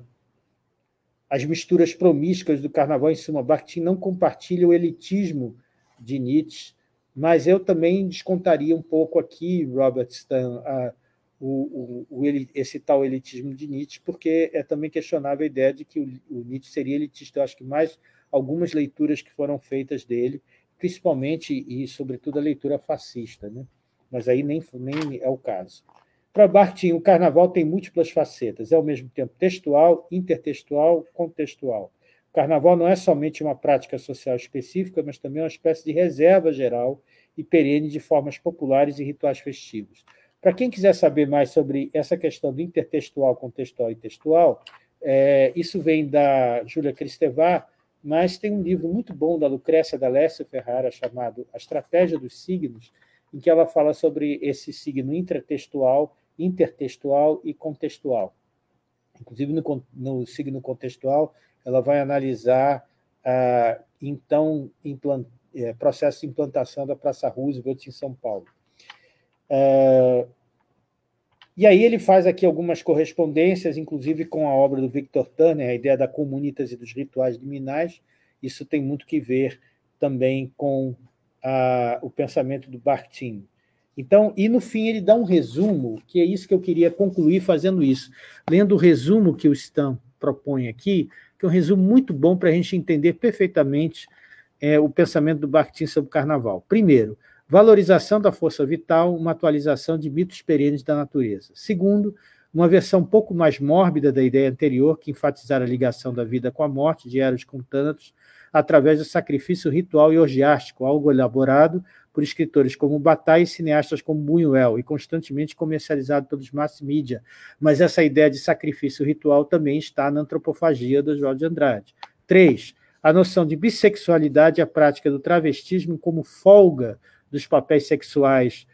as misturas promíscuas do carnaval, em suma, Bartin não compartilha o elitismo de Nietzsche, mas eu também descontaria um pouco aqui, Robert Stan, a, o, o, o, esse tal elitismo de Nietzsche, porque é também questionável a ideia de que o, Nietzsche seria elitista. Eu acho que mais algumas leituras que foram feitas dele, principalmente e sobretudo a leitura fascista, né? mas aí nem, nem é o caso. Para Bartim, o carnaval tem múltiplas facetas, é ao mesmo tempo textual, intertextual, contextual. O carnaval não é somente uma prática social específica, mas também é uma espécie de reserva geral e perene de formas populares e rituais festivos. Para quem quiser saber mais sobre essa questão do intertextual, contextual e textual, é, isso vem da Júlia Cristevar, mas tem um livro muito bom da Lucrécia da Lécia Ferrara chamado A Estratégia dos Signos, em que ela fala sobre esse signo intratextual, intertextual e contextual. Inclusive, no, no signo contextual, ela vai analisar ah, então implant, eh, processo de implantação da Praça Roosevelt em São Paulo. Ah, e aí ele faz aqui algumas correspondências, inclusive com a obra do Victor Turner, a ideia da comunitas e dos rituais liminais. Isso tem muito que ver também com a, o pensamento do Bartim. Então, e no fim ele dá um resumo, que é isso que eu queria concluir fazendo isso, lendo o resumo que o Stan propõe aqui, que é um resumo muito bom para a gente entender perfeitamente é, o pensamento do Bartim sobre o carnaval. Primeiro, valorização da força vital, uma atualização de mitos perenes da natureza. Segundo, uma versão um pouco mais mórbida da ideia anterior, que enfatizara a ligação da vida com a morte de Eros com Tânatos, através do sacrifício ritual e orgiástico, algo elaborado por escritores como Bataille e cineastas como Buñuel, e constantemente comercializado pelos mass media. Mas essa ideia de sacrifício ritual também está na antropofagia do João de Andrade. Três, a noção de bissexualidade e a prática do travestismo como folga dos papéis sexuais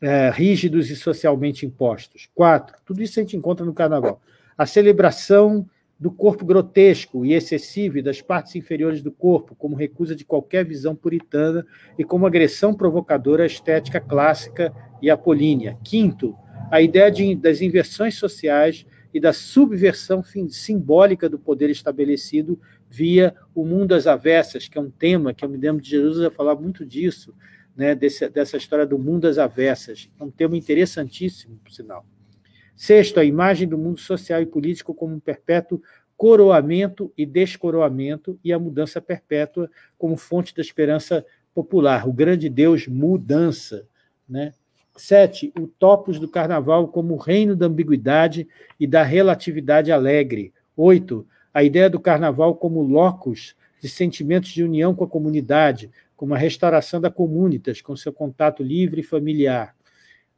é, rígidos e socialmente impostos. Quatro, tudo isso a gente encontra no carnaval. A celebração do corpo grotesco e excessivo e das partes inferiores do corpo, como recusa de qualquer visão puritana e como agressão provocadora à estética clássica e apolínea. Quinto, a ideia de, das inversões sociais e da subversão simbólica do poder estabelecido via o mundo às avessas, que é um tema que eu me lembro de Jesus a falar muito disso, né, desse, dessa história do mundo às avessas. É um tema interessantíssimo, por sinal. Sexto, a imagem do mundo social e político como um perpétuo coroamento e descoroamento e a mudança perpétua como fonte da esperança popular. O grande Deus mudança. Né? Sete, o topos do carnaval como reino da ambiguidade e da relatividade alegre. Oito, a ideia do carnaval como locus de sentimentos de união com a comunidade, como a restauração da comunitas, com seu contato livre e familiar.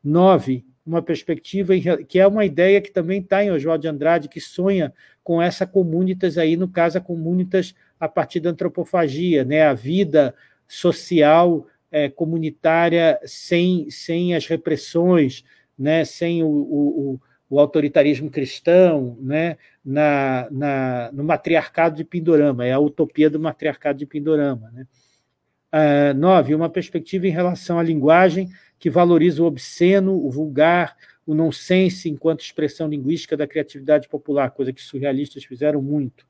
Nove, uma perspectiva, que é uma ideia que também está em Oswald de Andrade, que sonha com essa comunitas aí, no caso, a comunitas a partir da antropofagia, né? a vida social é, comunitária sem, sem as repressões, né? sem o, o, o autoritarismo cristão, né? na, na, no matriarcado de Pindorama, é a utopia do matriarcado de Pindorama. Né? Uh, nove, uma perspectiva em relação à linguagem que valoriza o obsceno, o vulgar, o nonsense enquanto expressão linguística da criatividade popular, coisa que surrealistas fizeram muito.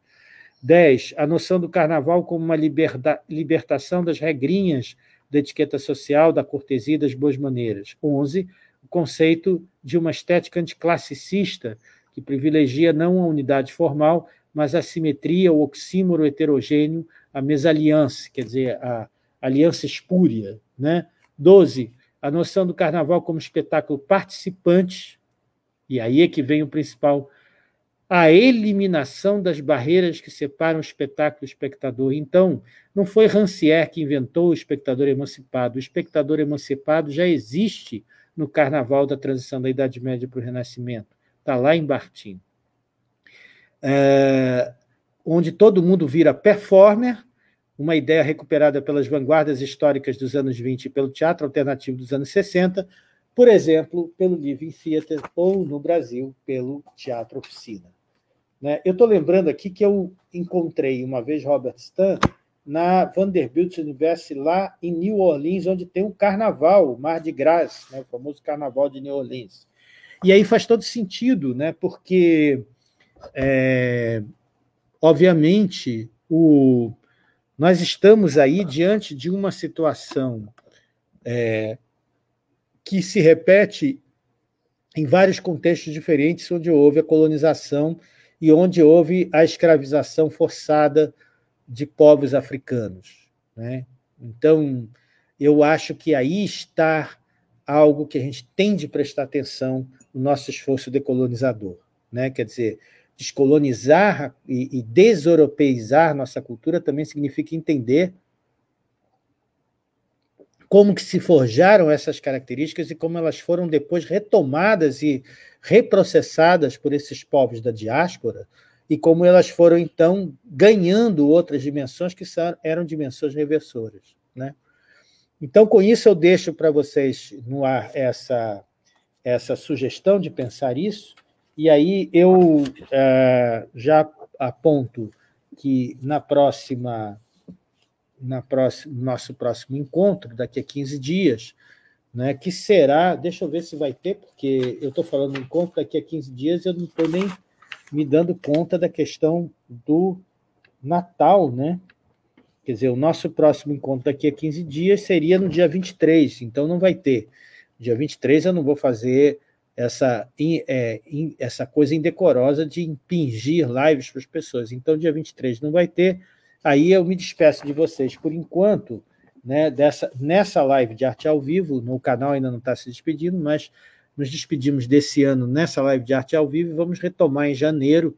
10. A noção do carnaval como uma liberda, libertação das regrinhas da etiqueta social, da cortesia e das boas maneiras. 11. O conceito de uma estética anticlassicista que privilegia não a unidade formal, mas a simetria, o oxímoro heterogêneo, a mesaliance, quer dizer, a, aliança espúria. Né? 12. A noção do carnaval como espetáculo participante, e aí é que vem o principal, a eliminação das barreiras que separam o espetáculo o espectador. Então, não foi Rancière que inventou o espectador emancipado. O espectador emancipado já existe no carnaval da transição da Idade Média para o Renascimento. Está lá em Bartim. É, onde todo mundo vira performer uma ideia recuperada pelas vanguardas históricas dos anos 20 e pelo teatro alternativo dos anos 60, por exemplo, pelo Living Theater ou, no Brasil, pelo Teatro Oficina. Né? Eu estou lembrando aqui que eu encontrei uma vez Robert Stan na Vanderbilt University, lá em New Orleans, onde tem o um carnaval, o Mar de Gras, né? o famoso carnaval de New Orleans. E aí faz todo sentido, né? porque, é, obviamente, o nós estamos aí diante de uma situação é, que se repete em vários contextos diferentes, onde houve a colonização e onde houve a escravização forçada de povos africanos. Né? Então, eu acho que aí está algo que a gente tem de prestar atenção no nosso esforço decolonizador. Né? Quer dizer, descolonizar e, e deseuropeizar nossa cultura também significa entender como que se forjaram essas características e como elas foram depois retomadas e reprocessadas por esses povos da diáspora e como elas foram então ganhando outras dimensões que eram dimensões reversoras, né? Então, com isso, eu deixo para vocês no ar essa, essa sugestão de pensar isso, e aí eu é, já aponto que na próxima, na próxima, nosso próximo encontro, daqui a 15 dias, né, que será, deixa eu ver se vai ter, porque eu estou falando encontro daqui a 15 dias, eu não estou nem me dando conta da questão do Natal, né? Quer dizer, o nosso próximo encontro daqui a 15 dias seria no dia 23, então não vai ter. Dia 23 eu não vou fazer essa, é, essa coisa indecorosa de impingir lives para as pessoas. Então, dia 23 não vai ter. Aí eu me despeço de vocês por enquanto, né, dessa, nessa live de arte ao vivo, no canal ainda não está se despedindo, mas nos despedimos desse ano nessa live de arte ao vivo e vamos retomar em janeiro.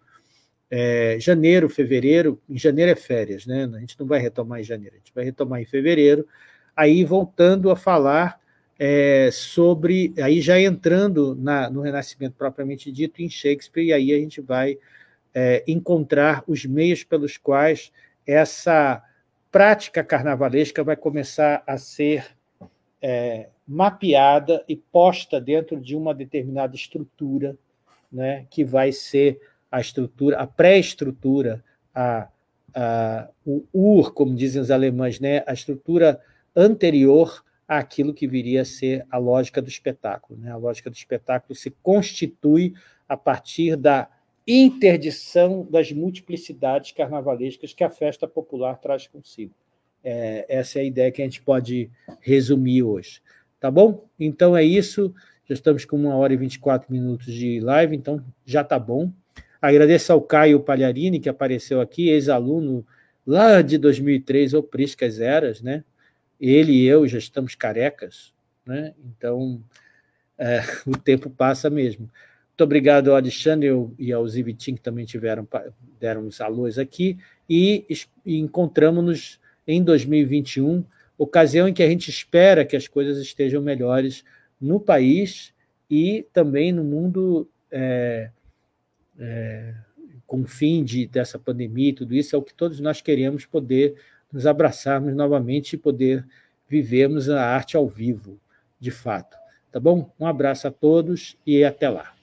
É, janeiro, fevereiro, em janeiro é férias, né? A gente não vai retomar em janeiro, a gente vai retomar em fevereiro, aí voltando a falar é, sobre, aí já entrando na, no Renascimento propriamente dito, em Shakespeare, e aí a gente vai é, encontrar os meios pelos quais essa prática carnavalesca vai começar a ser é, mapeada e posta dentro de uma determinada estrutura, né, que vai ser a estrutura, a pré-estrutura, a, a, o UR, como dizem os alemães, né, a estrutura anterior aquilo que viria a ser a lógica do espetáculo. Né? A lógica do espetáculo se constitui a partir da interdição das multiplicidades carnavalescas que a festa popular traz consigo. É, essa é a ideia que a gente pode resumir hoje. Tá bom? Então é isso. Já estamos com uma hora e 24 minutos de live, então já tá bom. Agradeço ao Caio Palharini, que apareceu aqui, ex-aluno lá de 2003, ou Priscas Eras, né? Ele e eu já estamos carecas, né? então é, o tempo passa mesmo. Muito obrigado ao Alexandre e ao Zibitim, que também tiveram, deram os alôs aqui, e, e encontramos-nos em 2021, ocasião em que a gente espera que as coisas estejam melhores no país e também no mundo é, é, com o fim de, dessa pandemia e tudo isso, é o que todos nós queremos poder nos abraçarmos novamente e poder vivermos a arte ao vivo, de fato. Tá bom? Um abraço a todos e até lá.